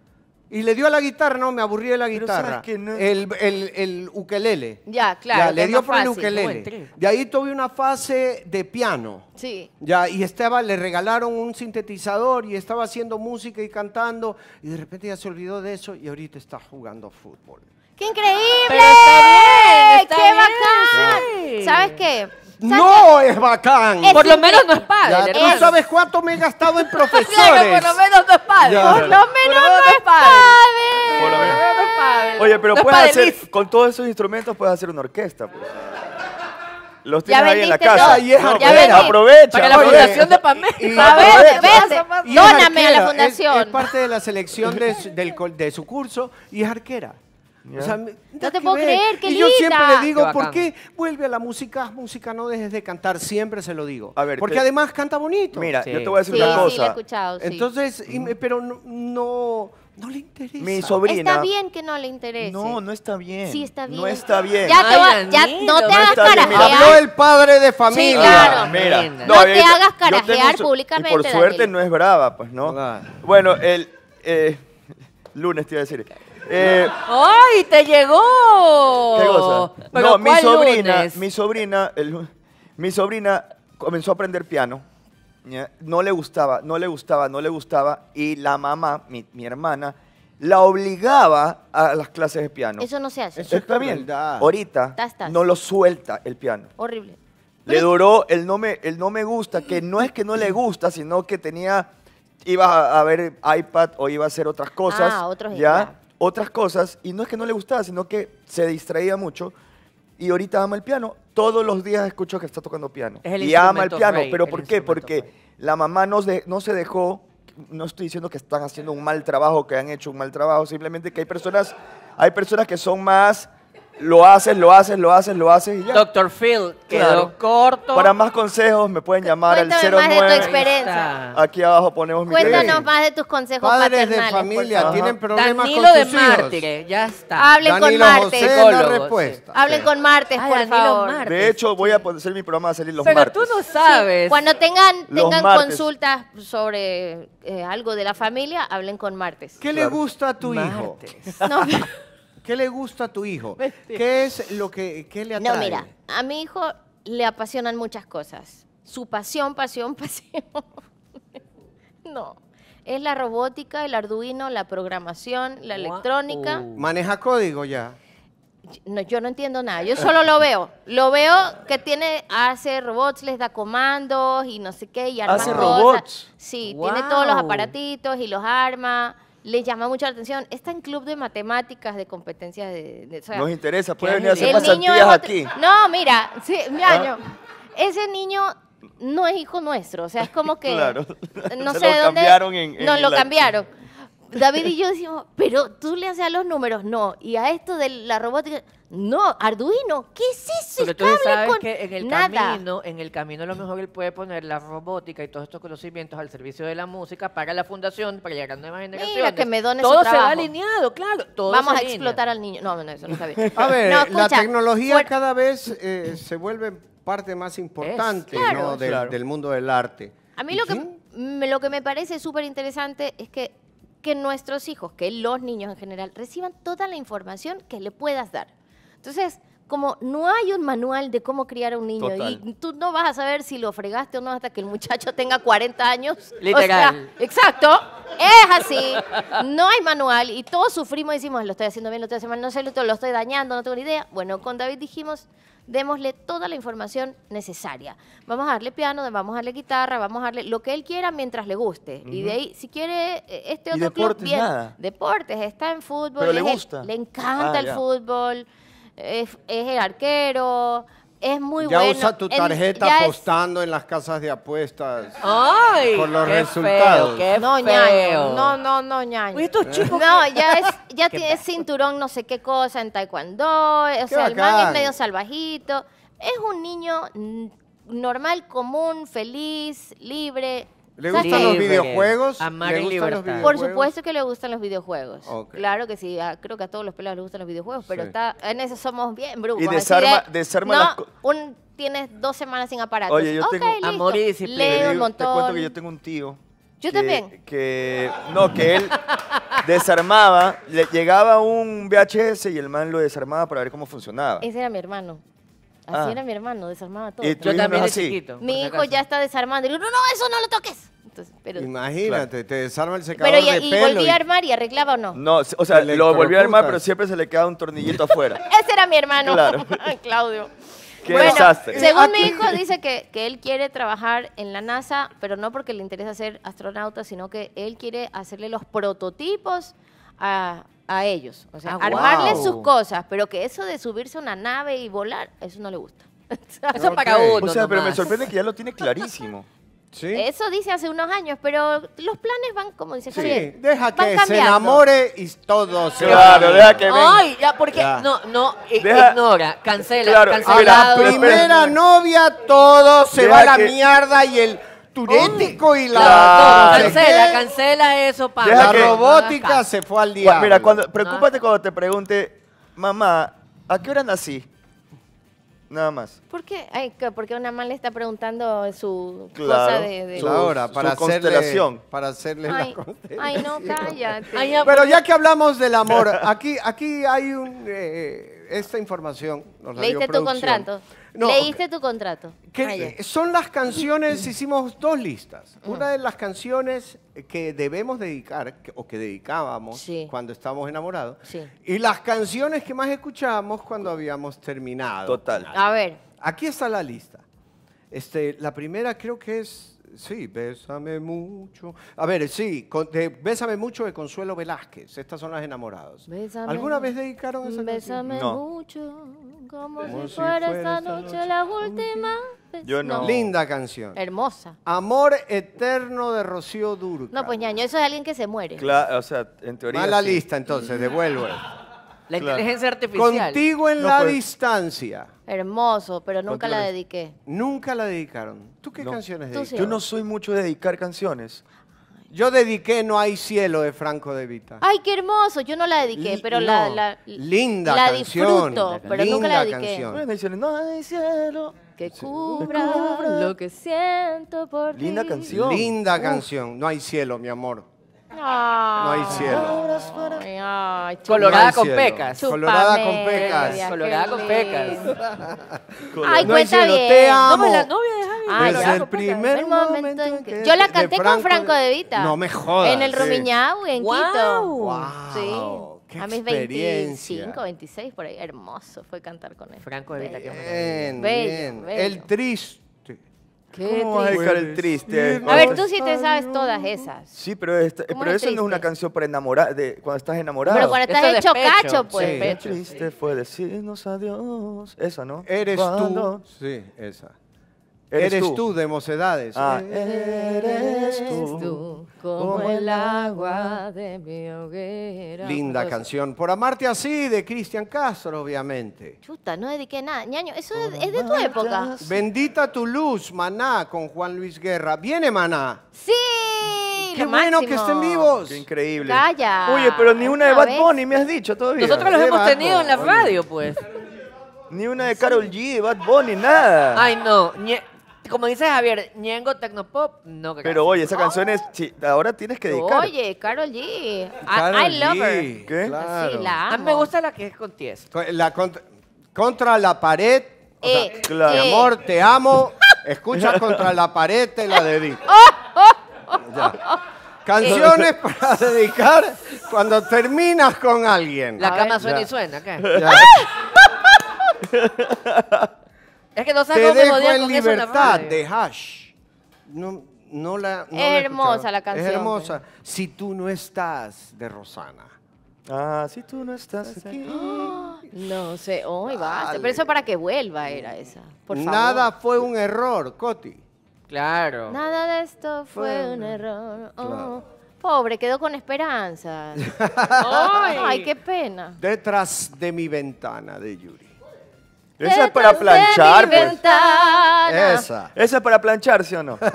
Speaker 2: Y le dio a la guitarra, no, me aburrí de la guitarra. Que no... el, el, ukelele.
Speaker 3: Ya, claro. le dio por el ukelele.
Speaker 2: de ahí tuve una fase de piano. Sí. Ya, y estaba, le regalaron un sintetizador y estaba haciendo música y cantando. Y de repente ya se olvidó de eso y ahorita está jugando
Speaker 3: fútbol. ¡Qué increíble! está bien, ¡Qué bacán! ¿Sabes qué?
Speaker 2: No es bacán. por lo menos no es padre. ¿Tú sabes cuánto me he gastado
Speaker 4: en profesores?
Speaker 3: claro, por lo menos no es padre. Por lo menos no es padre. Por lo menos
Speaker 1: no es padre. Oye, pero puedes hacer,
Speaker 4: con todos esos instrumentos puedes hacer una orquesta. Pues. Los
Speaker 1: tienes ahí en la casa. Ah, y es pues. aprovecha. Para la fundación
Speaker 4: de
Speaker 3: Pamela. a Dóname a la fundación. Es, parte
Speaker 2: de la selección del, de su curso y es arquera no te puedo creer, qué y yo siempre le digo, ¿por qué vuelve a la música? Música no dejes de cantar, siempre se lo digo. Porque además canta bonito. Mira, yo te voy a decir una cosa. he escuchado, Entonces, mm.
Speaker 3: pero no, no, le interesa. Mi sobrina. Está bien que no le interese. No, no está bien. Sí, está bien. No está bien. Ya, te va, ya no te hagas carajear. Habló
Speaker 2: el padre de familia.
Speaker 4: claro. Mira,
Speaker 3: No, te hagas carajear públicamente. Y por suerte
Speaker 4: no es brava, pues, ¿no? Bueno, el eh, lunes te iba a decir. Eh,
Speaker 1: ¡Ay, te llegó! ¿Qué cosa? no, mi sobrina,
Speaker 4: mi sobrina, mi sobrina comenzó a aprender piano. No le gustaba, no le gustaba, no le gustaba. Y la mamá, mi, hermana, la obligaba a las clases de piano. Eso no
Speaker 3: se hace. Eso está bien.
Speaker 4: Ahorita no lo suelta el piano. Horrible. Le duró el no, me, el no me gusta, que no es que no le gusta, sino que tenía, iba a, ver iPad o iba a hacer otras cosas. Ah, otros ¿ya? otras cosas y no es que no le gustaba, sino que se distraía mucho y ahorita ama el piano. Todos los días escucho que está tocando piano. y ama el piano, pero ¿por qué? Porque la mamá no, no se dejó, no estoy diciendo que están haciendo un mal trabajo, que han hecho un mal trabajo, simplemente que hay personas, hay personas que son más lo haces, lo haces, lo haces, lo haces y ya. Doctor Phil, quedó corto. Para más consejos me pueden llamar al Cuéntame Cuéntanos más de tu
Speaker 3: experiencia.
Speaker 4: Aquí abajo ponemos mi Cuéntanos
Speaker 3: más de tus consejos Padres de familia tienen problemas con sus hijos. Mártires, ya está. Hablen con Martes
Speaker 4: José la respuesta.
Speaker 3: Hablen con Martes, por
Speaker 4: De hecho, voy a hacer mi programa a salir los Pero martes. tú
Speaker 3: no sabes. Cuando tengan, tengan consultas sobre eh, algo de la familia, hablen con Martes. ¿Qué le gusta
Speaker 4: a tu hijo?
Speaker 2: No, ¿Qué le gusta a tu hijo? ¿Qué es lo que le atrae? No, mira,
Speaker 3: a mi hijo le apasionan muchas cosas. Su pasión, pasión, pasión. no. Es la robótica, el Arduino, la programación, la electrónica.
Speaker 2: Uh. ¿Maneja código ya?
Speaker 3: yo no entiendo nada, yo solo lo veo. Lo veo que tiene, hace robots, les da comandos y no sé qué, y arma ¿Hace robots? Sí, tiene todos los aparatitos y los arma le llama mucho la atención. Está en club de matemáticas, de competencias de... Nos interesa, puede venir a hacer pasantías aquí. No, mira, ah. Ese niño no es hijo nuestro, o sea, es como que... claro.
Speaker 4: No lo cambiaron en, lo
Speaker 3: cambiaron. David y yo decimos, pero tú le haces a los números, no. Y a esto de la robótica, no, Arduino, ¿qué es eso? Pero tú sabes que en el camino,
Speaker 1: en el camino a lo mejor él puede poner la robótica y todos estos conocimientos al servicio de la música para la fundación, para llegar a nuevas generaciones. Mira, que me todo se va alineado, claro. Vamos a explotar al niño.
Speaker 3: No, no, eso no está bien. A ver, la tecnología
Speaker 2: cada vez eh, se vuelve parte más importante del, mundo del arte.
Speaker 3: A mí lo que, lo que me parece súper interesante es que que nuestros hijos, que los niños en general, reciban toda la información que le puedas dar. Entonces, como no hay un manual de cómo criar a un niño y tú no vas a saber si lo fregaste o no hasta que el muchacho tenga 40 años. Literal. exacto. Es así. No hay manual y todos sufrimos y decimos, lo estoy haciendo bien, lo estoy haciendo mal, no sé, lo estoy dañando, no tengo ni idea. Bueno, con David dijimos, démosle toda la información necesaria. Vamos a darle piano, vamos a darle guitarra, vamos a darle lo que él quiera mientras le guste. Y de ahí, si quiere eh, este otro deportes, deportes, está en fútbol, le, le encanta ah, el fútbol, es, es el arquero. Es muy bueno. Ya usa tu tarjeta
Speaker 2: apostando en las casas de apuestas. ¡Ay! Por los resultados. no, No,
Speaker 3: no, no, ñaño. estos chicos. No, ya es, tiene cinturón, no sé qué cosa en taekwondo. O sea, el man es medio salvajito. Es un niño normal, común, feliz, libre ¿Le gustan los videojuegos? Por supuesto que le gustan los videojuegos. Claro que sí. creo que a todos los pelados les gustan los videojuegos, pero está, en eso somos bien brujos. Y desarma, desarma no, un, tienes dos semanas sin aparatos. Oye, yo tengo amor y disciplina. un Te cuento que yo
Speaker 4: tengo un tío. Yo también. Que, no, que él desarmaba, le llegaba un VHS y el man lo desarmaba para ver cómo funcionaba.
Speaker 3: Ese era mi hermano. Así ah. era mi hermano, desarmaba todo. Yo
Speaker 4: también era chiquito. mi hijo ya
Speaker 3: está desarmando. Y yo, no, no, eso no lo toques.
Speaker 4: Imagínate, te desarma el secador pero de pelo. volví a
Speaker 3: armar y arreglaba o no.
Speaker 4: No, o sea, lo volvió a armar, pero siempre se le queda un tornillito afuera.
Speaker 3: Ese era mi hermano, Claro. Ah, Claudio. Qué desastre. Según ah, mi hijo, dice que, que él quiere trabajar en la NASA, pero no porque le interesa ser astronauta, sino que él quiere hacerle los prototipos a, a ellos. O sea, ah, armarles sus cosas, pero que eso de subirse a una nave y volar, eso no le gusta. eso para uno.
Speaker 4: O sea, pero me sorprende que ya lo tiene clarísimo. ¿Sí?
Speaker 3: Eso dice hace unos años, pero los planes van, como dice sí,
Speaker 4: deja que se enamore y todo se Claro,
Speaker 2: deja que venga. Ay,
Speaker 1: ya, porque no, no, e- ignora, cancela, A la primera
Speaker 2: novia todo se va a la mierda y el turístico oh, y la...
Speaker 4: cancela,
Speaker 1: cancela eso, para La
Speaker 4: robótica se fue al diablo. Mira, cuando, ah. preocúpate cuando te pregunte, mamá, ¿a qué hora nací? Nada más.
Speaker 3: ¿Por qué? Ay, porque una mamá le está preguntando su cosa de, de... para hacerle, constelación.
Speaker 2: Para hacerle la constelación. Ay, no, cállate. Pero pues, ya que hablamos del amor, aquí, aquí hay un... Eh, esta información ¿Leíste tu contrato?
Speaker 3: Leíste tu contrato. son
Speaker 2: las canciones, hicimos dos listas. Una de las canciones que debemos dedicar, o que dedicábamos cuando estábamos enamorados, y las canciones que más escuchábamos cuando habíamos terminado. Total. A ver. Aquí está la lista. Este, la primera creo que es Sí, Bésame mucho. A ver, sí, Bésame mucho de Consuelo Velázquez. Estas son las enamoradas. ¿Alguna vez
Speaker 3: dedicaron esa Bésame no. mucho, como, si, fuera, noche, la última.
Speaker 2: Linda canción. Hermosa. Amor eterno de Rocío Durca.
Speaker 3: No, pues ñaño, eso es alguien que se muere.
Speaker 2: o sea, en teoría. Mala lista, entonces, devuelvo. La inteligencia artificial. Contigo en la pues, distancia.
Speaker 3: Hermoso, pero nunca la dediqué.
Speaker 2: Nunca la dedicaron. ¿Tú qué canciones Yo no soy mucho de dedicar canciones. Yo dediqué No hay cielo de Franco de Vita. Ay,
Speaker 3: qué hermoso. Yo no la dediqué, pero la, Linda la disfruto, pero nunca la dediqué. no hay cielo. Que cubra lo que siento por ti. Linda canción. Linda canción.
Speaker 2: No hay cielo, mi amor. No hay cielo.
Speaker 3: Ay, Colorada con pecas. Colorada con pecas. Colorada con pecas. Ay, cuenta bien. te amo. la novia de Javi. Ah, Desde el primer momento en que- Yo la canté con Franco de Vita. No me jodas, En el sí. Rumiñahui, en Quito. Wow. Sí. a mis 25, 26, por ahí. Hermoso fue cantar con él. Franco de Vita, Bello.
Speaker 5: Bien, bien. bien. El tris Qué ¿Cómo vas a dedicar el triste? A ver, tú sí
Speaker 3: te sabes todas esas.
Speaker 4: Sí, pero, esta, pero eso no es una canción para enamorar, de, cuando estás enamorado. Pero cuando estás hecho cacho, pues. Sí. Qué triste fue decirnos adiós. Esa, ¿no? Eres tú. Sí,
Speaker 2: esa. Eres, tú. de mocedades. Ah.
Speaker 4: Eh,
Speaker 3: eres tú
Speaker 5: como el agua
Speaker 3: de mi hoguera. Linda canción.
Speaker 2: Por amarte así, de Cristian Castro, obviamente.
Speaker 3: Chuta, no dediqué nada. Ñaño, eso es, de tu época.
Speaker 2: Bendita tu luz, Maná, con Juan Luis Guerra. ¿Viene Maná?
Speaker 3: ¡Sí! ¡Qué bueno que estén vivos! ¡Qué
Speaker 4: increíble!
Speaker 1: Vaya. Oye, pero ni una, de Bad
Speaker 3: Bunny
Speaker 4: me has dicho todavía. Nosotros los hemos tenido en la radio, pues. Ni una de Carol G, de Bad Bunny, nada. Ay,
Speaker 1: no como dice Javier, Ñengo Tecnopop, no Pero
Speaker 4: oye, esa canción es. ahora tienes que dedicar.
Speaker 1: Oye, Carol G. I- love her.
Speaker 4: ¿Qué? Sí, la A
Speaker 1: mí me gusta la que es con Tiesto.
Speaker 2: la contra la pared.
Speaker 1: o eh, eh. Mi amor,
Speaker 2: te amo. Escucha contra la pared, te la dedico. Canciones para dedicar cuando terminas con alguien. La cama suena y suena, ¿qué? Es que no dejo en libertad de Hash. No, la, hermosa
Speaker 3: la canción. hermosa.
Speaker 2: Pues. Si tú no estás, de Rosana. Ah, si tú no estás
Speaker 3: pues aquí. no sé, hoy basta. va. Pero eso para que vuelva era esa. Por
Speaker 2: Nada fue un error, Coti. Claro.
Speaker 3: Nada de esto fue, un error. Oh, pobre, quedó con esperanzas. Ay, qué pena.
Speaker 2: Detrás de mi ventana de Yuri.
Speaker 3: Esa es para planchar, pues.
Speaker 1: Esa.
Speaker 4: Esa es para planchar, ¿sí o no?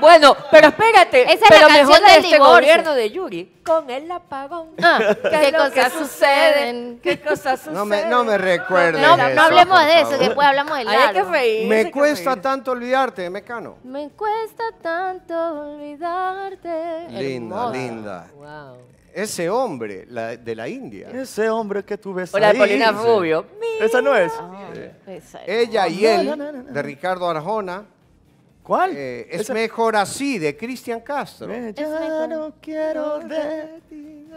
Speaker 4: Bueno, pero espérate.
Speaker 1: Esa es pero la mejor canción de este gobierno
Speaker 3: de Yuri. Con el apagón. Ah, ¿Qué cosas suceden? ¿Qué
Speaker 2: cosas suceden? No me, no No, no hablemos de eso, que después
Speaker 3: hablamos de Ay, Me cuesta
Speaker 2: tanto olvidarte, Mecano.
Speaker 3: Me cuesta tanto olvidarte. Linda, linda. Wow.
Speaker 2: Ese hombre la, de la India. Ese hombre que tú ves Hola, de Polina Rubio. Esa no es. Ah,
Speaker 3: Ella y él, de
Speaker 2: Ricardo Arjona. ¿Cuál? Eh, es mejor así, de Cristian Castro.
Speaker 3: no quiero de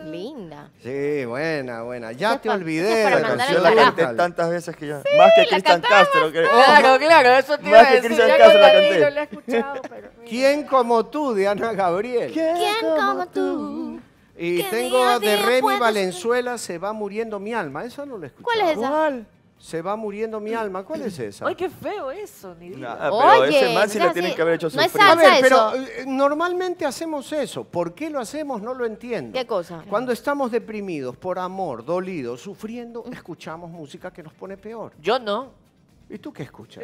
Speaker 3: Linda.
Speaker 2: Sí, buena,
Speaker 4: buena. Ya te olvidé. la canción la canté tantas veces que ya... más que Cristian Castro. Claro,
Speaker 1: claro, eso te iba Más que
Speaker 4: Cristian Castro la canté. yo he escuchado,
Speaker 2: pero ¿Quién como tú, Diana Gabriel? ¿Quién como tú? Y tengo de Remy Valenzuela, se va muriendo mi alma. Esa no la escuché. ¿Cuál es esa? Se va muriendo mi alma. ¿Cuál es esa? Ay, qué
Speaker 1: feo eso, ni pero ese más si le tienen que haber hecho no A ver, pero
Speaker 2: eh, normalmente hacemos eso. ¿Por qué lo hacemos? No lo entiendo. ¿Qué
Speaker 3: cosa? Cuando
Speaker 2: estamos deprimidos, por amor,
Speaker 1: dolidos, sufriendo, escuchamos música que nos pone peor. Yo no. ¿Y tú qué escuchas?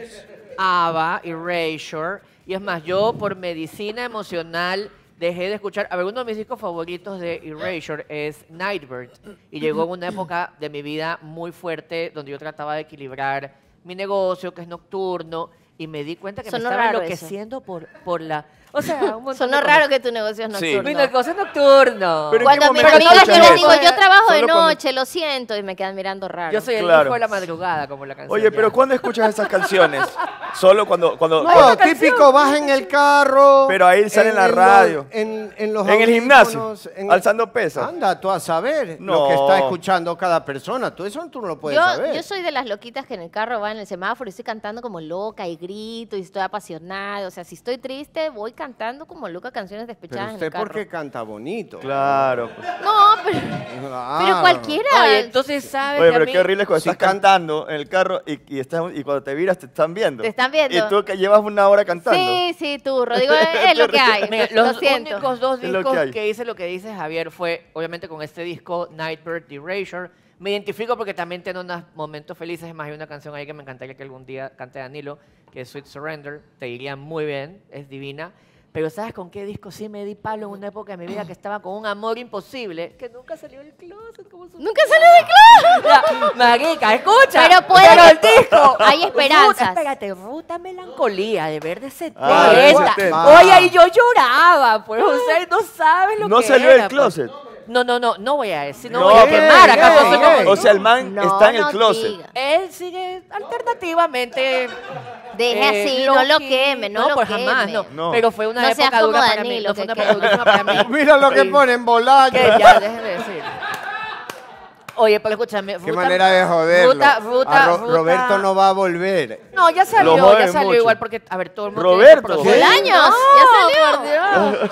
Speaker 1: Ava, Erasure. Y es más, yo por medicina emocional dejé de escuchar. A ver, uno de mis discos favoritos de Erasure es Nightbird. Y llegó en una época de mi vida muy fuerte donde yo trataba de equilibrar mi negocio, que es nocturno, y me di cuenta que me estaba enloqueciendo por, por la o sea,
Speaker 3: un Sonó raro que tu negocio es nocturno. Sí. Mi negocio nocturno.
Speaker 1: Cuando mis amigos yo les digo, yo
Speaker 3: trabajo de noche, lo siento, y me quedan mirando raro. Yo soy el claro. hijo de la madrugada, como la canción.
Speaker 4: Oye, pero ¿cuándo escuchas esas canciones? Solo cuando... cuando típico, vas en el carro. Pero ahí sale en, la radio.
Speaker 2: en, en los En el gimnasio, alzando pesas. Anda tú a saber
Speaker 4: lo que está escuchando
Speaker 2: cada persona. Tú eso tú no lo puedes yo, saber. Yo
Speaker 3: soy de las loquitas que en el carro van en el semáforo y estoy cantando como loca y grito y estoy apasionada. O sea, si estoy triste, voy cantando como loca canciones despechadas en el carro.
Speaker 4: canta bonito. Claro. No, pero, ah.
Speaker 3: pero cualquiera.
Speaker 1: Oye, entonces
Speaker 3: sabes Oye, pero qué horrible
Speaker 4: es cuando estás cantando en el carro y, y, estás, y cuando te miras te están viendo. Te están viendo. Y tú que llevas una hora cantando. Sí,
Speaker 3: sí, tú, Rodrigo, es, lo que hay. los lo únicos
Speaker 1: dos discos que, que hice lo que dice Javier fue, obviamente, con este disco, Nightbird Erasure, me identifico porque también tengo unos momentos felices. Es más, hay una canción ahí que me encantaría que algún día cante Danilo, que es Sweet Surrender. Te iría muy bien, es divina. Pero ¿sabes con qué disco sí me di palo en una época de mi vida que estaba con un amor imposible?
Speaker 3: Que nunca salió del closet. ¡Nunca salió del closet! marica, escucha. Pero puede. el disco. Hay esperanzas. espérate,
Speaker 1: Ruta Melancolía, de verde Setenta. de ah, Oye, y yo lloraba, pues, o sea, no sabes lo que que No salió del pues. closet. No, no, no, no voy a decir, no, no voy a quemar. acá.
Speaker 4: O sea, el man está en el closet.
Speaker 1: Él sigue alternativamente Deje eh, así, no lo queme, no, no lo por jamás,
Speaker 3: no. Pero fue una época dura para mí. No
Speaker 2: para mí. Mira lo que ponen, volando. ya, déjeme decir.
Speaker 1: Oye, pero escúchame. Qué manera de joder Roberto
Speaker 2: no va a volver.
Speaker 1: No, ya salió, ya salió igual porque a ver todo el mundo. Roberto.
Speaker 5: no, ya
Speaker 1: salió. Por Dios.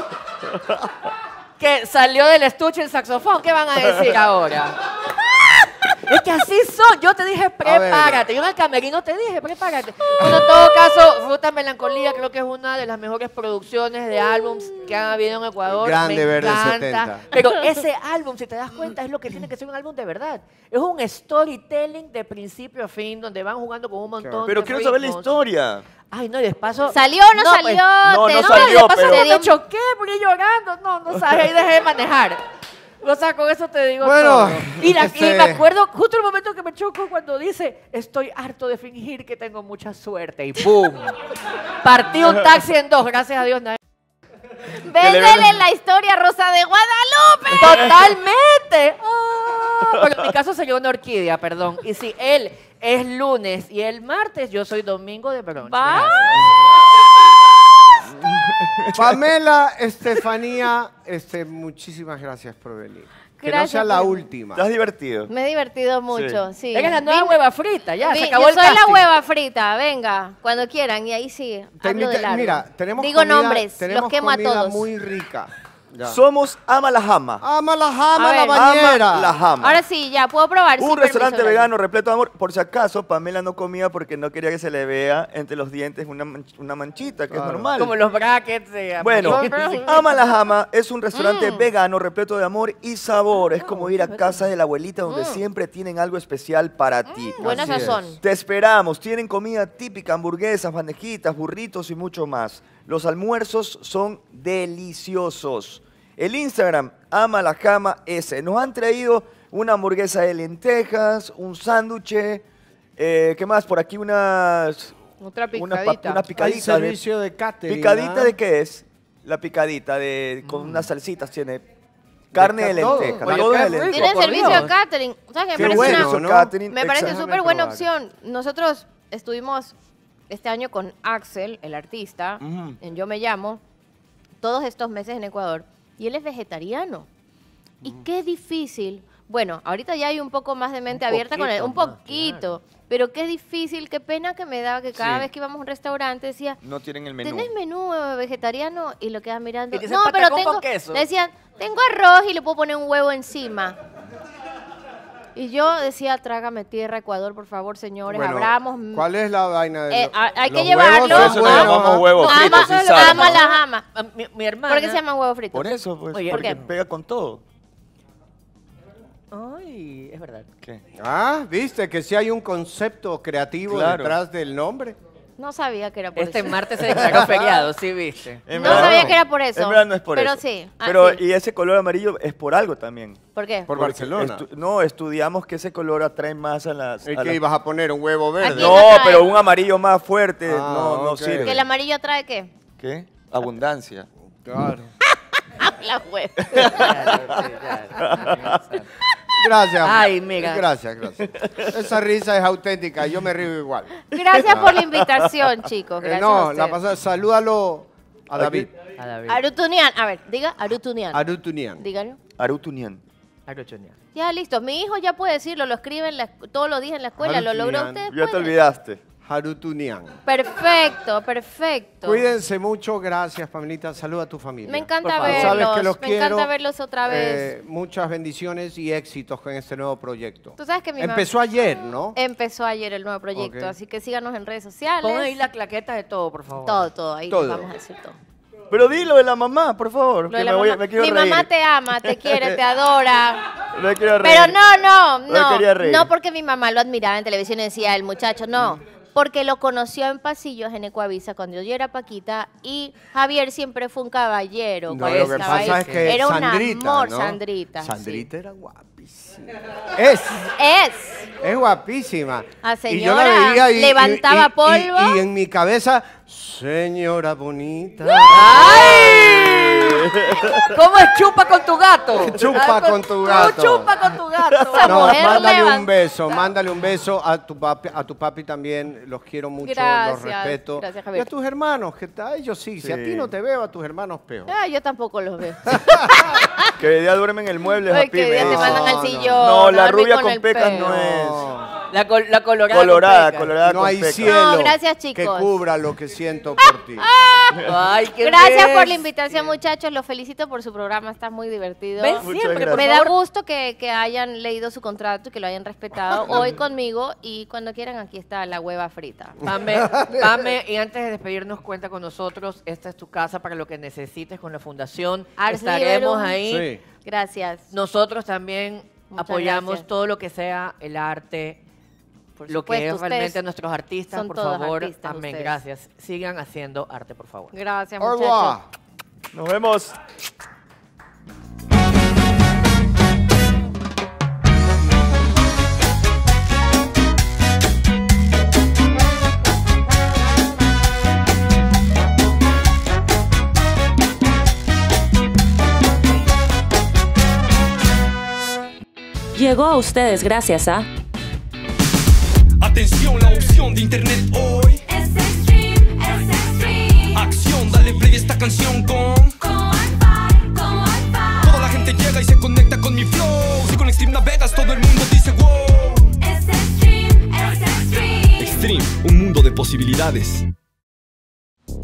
Speaker 1: que salió del estuche el saxofón. ¿Qué van a decir ahora? Es que así son. Yo te dije, prepárate. Yo en el camerino te dije, prepárate. Bueno, en todo caso, Fruta Melancolía creo que es una de las mejores producciones de álbums que ha habido en Ecuador. Grande, Me verde, encanta. 70. Pero ese álbum, si te das cuenta, es lo que tiene que ser un álbum de verdad. Es un storytelling de principio a fin, donde van jugando con un montón claro. Pero quiero saber la
Speaker 4: historia.
Speaker 1: Ay, no, y despacio. ¿Salió o no, pues, salió?
Speaker 3: no, no, salió, pero...
Speaker 4: choqué,
Speaker 1: porque llorando. No, no sabes, ahí dejé de manejar. O sea, con eso te digo bueno, todo. Y, este me acuerdo justo el momento que me choco cuando dice, estoy harto de fingir que tengo mucha suerte. Y ¡pum! Partí un taxi en dos, gracias a Dios. Nadie... Véndele
Speaker 3: la historia Rosa de Guadalupe.
Speaker 1: Totalmente. pero ah. en mi caso se llevó una orquídea, perdón. Y si él es lunes y el martes, yo soy domingo de bronce. Pamela,
Speaker 2: Estefanía, este, muchísimas gracias por venir. Que no sea la última. ¿Te has divertido?
Speaker 3: Me he divertido mucho, sí. Venga, la nueva
Speaker 1: hueva frita, ya, se acabó yo soy la hueva
Speaker 3: frita, venga, cuando quieran, y ahí sí, mira, tenemos Digo nombres, los quemo a todos. muy
Speaker 4: rica. Somos Ama la Jama.
Speaker 3: la bañera. Ahora sí, ya puedo probar. Un restaurante vegano
Speaker 4: repleto de amor. Por si acaso, Pamela no comía porque no quería que se le vea entre los dientes una, manchita, que es normal. Como los
Speaker 1: brackets. bueno, Ama la es un restaurante mm.
Speaker 4: vegano repleto de amor y sabor. Es ah, como ir a casa de la abuelita donde mm. siempre tienen algo especial para mm, ti. Buena Te esperamos. Tienen comida típica, hamburguesas, bandejitas, burritos y mucho más. Los almuerzos son deliciosos. El Instagram, ama la cama S. Nos han traído una hamburguesa de lentejas, un sándwich, eh, ¿qué más? Por aquí unas... Otra picadita. Una, picadita. servicio de, ¿Picadita de qué es? La picadita de con mm. unas salsitas. tiene carne de, lenteja. Tiene servicio de
Speaker 3: catering. me parece, una, me parece súper buena opción. Nosotros estuvimos este año con Axel, el artista, en Yo Me Llamo, todos estos meses en Ecuador y él es vegetariano. Y mm. qué difícil. Bueno, ahorita ya hay un poco más de mente abierta con él, un poquito. Pero qué difícil, qué pena que me daba que cada vez que íbamos a un restaurante decía,
Speaker 4: no tienen el menú. ¿Tenés
Speaker 3: menú eh, vegetariano? Y lo quedaba mirando. Y no, pero tengo, decían, tengo arroz y le puedo poner un huevo encima. Y yo decía, trágame tierra, Ecuador, por favor, señores, abramos. ¿Cuál
Speaker 2: es la vaina de eh,
Speaker 3: hay que llevarlo Eso huevo frito, ama- las ah, Mi, hermana. ¿Por qué se llama
Speaker 1: huevo frito? Por eso, pues, porque
Speaker 4: pega con todo.
Speaker 1: Ay, es verdad. ¿Qué?
Speaker 2: Ah, viste que sí hay un concepto creativo detrás del nombre.
Speaker 3: No sabía que era por este eso. Este martes se declaró feriado,
Speaker 4: sí viste.
Speaker 3: no sabía que era por eso. En verdad no es por pero eso. Ah, pero sí. pero
Speaker 4: y ese color amarillo es por algo también. ¿Por qué? Por Barcelona. no, estudiamos que ese color atrae más a las... ¿Y qué ibas a poner? ¿Un huevo verde? No, pero un amarillo más fuerte ah, no, no sirve. ¿Que el
Speaker 3: amarillo atrae qué?
Speaker 4: ¿Qué? Abundancia. Claro.
Speaker 3: la claro. Gracias. Ay, mira. Gracias,
Speaker 2: gracias. Esa risa es auténtica, yo me río igual. Gracias ah. por la invitación, chicos. Eh, gracias no, la pasada, salúdalo a David. A David.
Speaker 3: Arutunian, a ver, diga Arutunian. Arutunian. Dígalo.
Speaker 4: Arutunian. Arutunian.
Speaker 3: Ya, listo. Mi hijo ya puede decirlo, lo escriben todos los días en la escuela, lo logró usted.
Speaker 4: Ya te olvidaste. Harutunian.
Speaker 3: Perfecto, perfecto. Cuídense
Speaker 2: mucho, gracias Pamelita, saluda a tu familia. Me encanta verlos, me encanta verlos otra eh, vez. muchas bendiciones y éxitos con este nuevo proyecto.
Speaker 3: Tú sabes que mi mamá? Empezó
Speaker 4: ayer, ¿no?
Speaker 3: Empezó ayer el nuevo proyecto, así que síganos en redes sociales. Pon ahí la claqueta de todo, por favor. Todo, todo, ahí todo. vamos a decir todo.
Speaker 4: Pero dilo de la mamá, por favor. Mi mamá te
Speaker 3: ama, te quiere, te adora.
Speaker 4: Me quiero reír. Pero
Speaker 3: no, no, no. quería reír. No porque mi mamá lo admiraba en televisión y decía, el muchacho, no porque lo conoció en pasillos en Ecuavisa cuando yo era Paquita y Javier siempre fue un caballero. lo que pasa es que era una amor, Sandrita.
Speaker 2: Sandrita era guapísima. Es. Es. Es guapísima. A señora, y yo levantaba polvo. y en mi cabeza
Speaker 1: Señora
Speaker 2: bonita.
Speaker 3: ¡Ay!
Speaker 1: ¿Cómo es chupa con tu gato? Chupa ah, con tu gato. Chupa con tu gato. No,
Speaker 2: mándale un beso, mándale un beso a tu papi, a tu papi también. Los quiero mucho, los respeto. gracias, Javier. Y a tus hermanos, que a ellos sí. Si a ti no te veo, a tus hermanos peor.
Speaker 3: Ah, yo tampoco los veo.
Speaker 4: Que hoy día duermen en el mueble,
Speaker 3: que te mandan al sillón. No, la rubia
Speaker 1: con pecas
Speaker 4: no es.
Speaker 1: La, colorada. Colorada, colorada. No hay cielo No, gracias, que
Speaker 3: cubra
Speaker 2: lo que siento por ti.
Speaker 3: gracias por la invitación, muchachos. Los felicito por su programa, está muy divertido. Siempre, me da gusto que, hayan leído su contrato y que lo hayan respetado hoy conmigo. Y cuando quieran, aquí está la hueva frita. Pame, Pame,
Speaker 1: y antes de despedirnos, cuenta con nosotros. Esta es tu casa para lo que necesites con la fundación. Estaremos ahí. Gracias. Nosotros también apoyamos todo lo que sea el arte, lo que es realmente nuestros artistas, por favor. también gracias. Sigan haciendo arte, por favor. Gracias, muchachos. Nos vemos. Llegó a ustedes gracias a...
Speaker 4: Atención, la opción de internet hoy es
Speaker 5: extreme, es extreme.
Speaker 4: Acción, dale play a esta canción con. Con
Speaker 5: wi con wi Toda la gente
Speaker 4: llega y se conecta con mi flow. Si con Extreme navegas, todo el mundo dice wow.
Speaker 5: Es extreme, es extreme. Extreme, un mundo de posibilidades.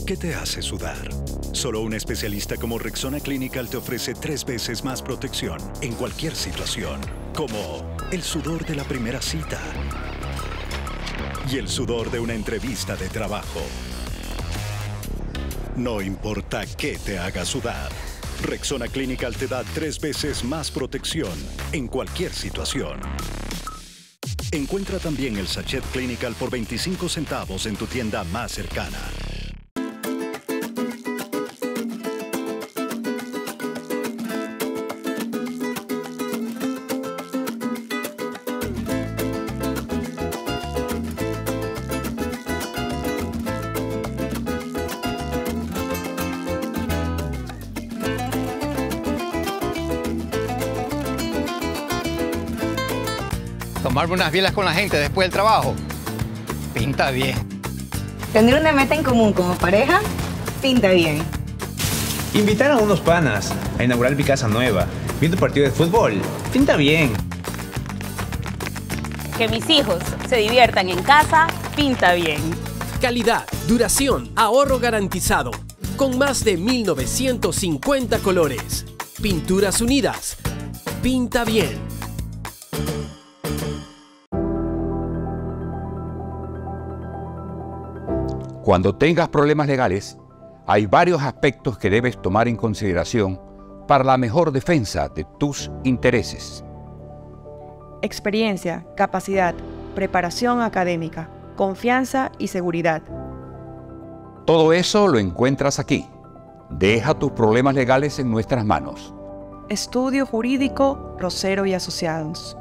Speaker 5: ¿Qué te hace sudar? Solo un especialista como Rexona Clinical te ofrece tres veces más protección en cualquier situación, como el sudor de la primera cita y el sudor de una entrevista de trabajo. No importa qué te haga sudar, Rexona Clinical te da tres veces más protección en cualquier situación. Encuentra también el sachet Clinical por 25 centavos en tu tienda más cercana.
Speaker 2: unas bielas con la gente después del trabajo, pinta bien.
Speaker 3: Tener una meta en común como pareja, pinta bien.
Speaker 4: Invitar a unos panas a inaugurar mi casa nueva, viendo partido de fútbol, pinta bien.
Speaker 3: Que mis hijos se diviertan en casa, pinta bien. Calidad,
Speaker 2: duración, ahorro garantizado. Con más de 1950 colores. Pinturas Unidas. Pinta bien.
Speaker 5: Cuando tengas problemas legales, hay varios aspectos que debes tomar en consideración para la mejor defensa de tus intereses.
Speaker 1: Experiencia, capacidad, preparación académica, confianza y seguridad.
Speaker 5: Todo eso lo encuentras aquí. Deja tus problemas legales en nuestras manos. Estudio Jurídico Rosero y Asociados.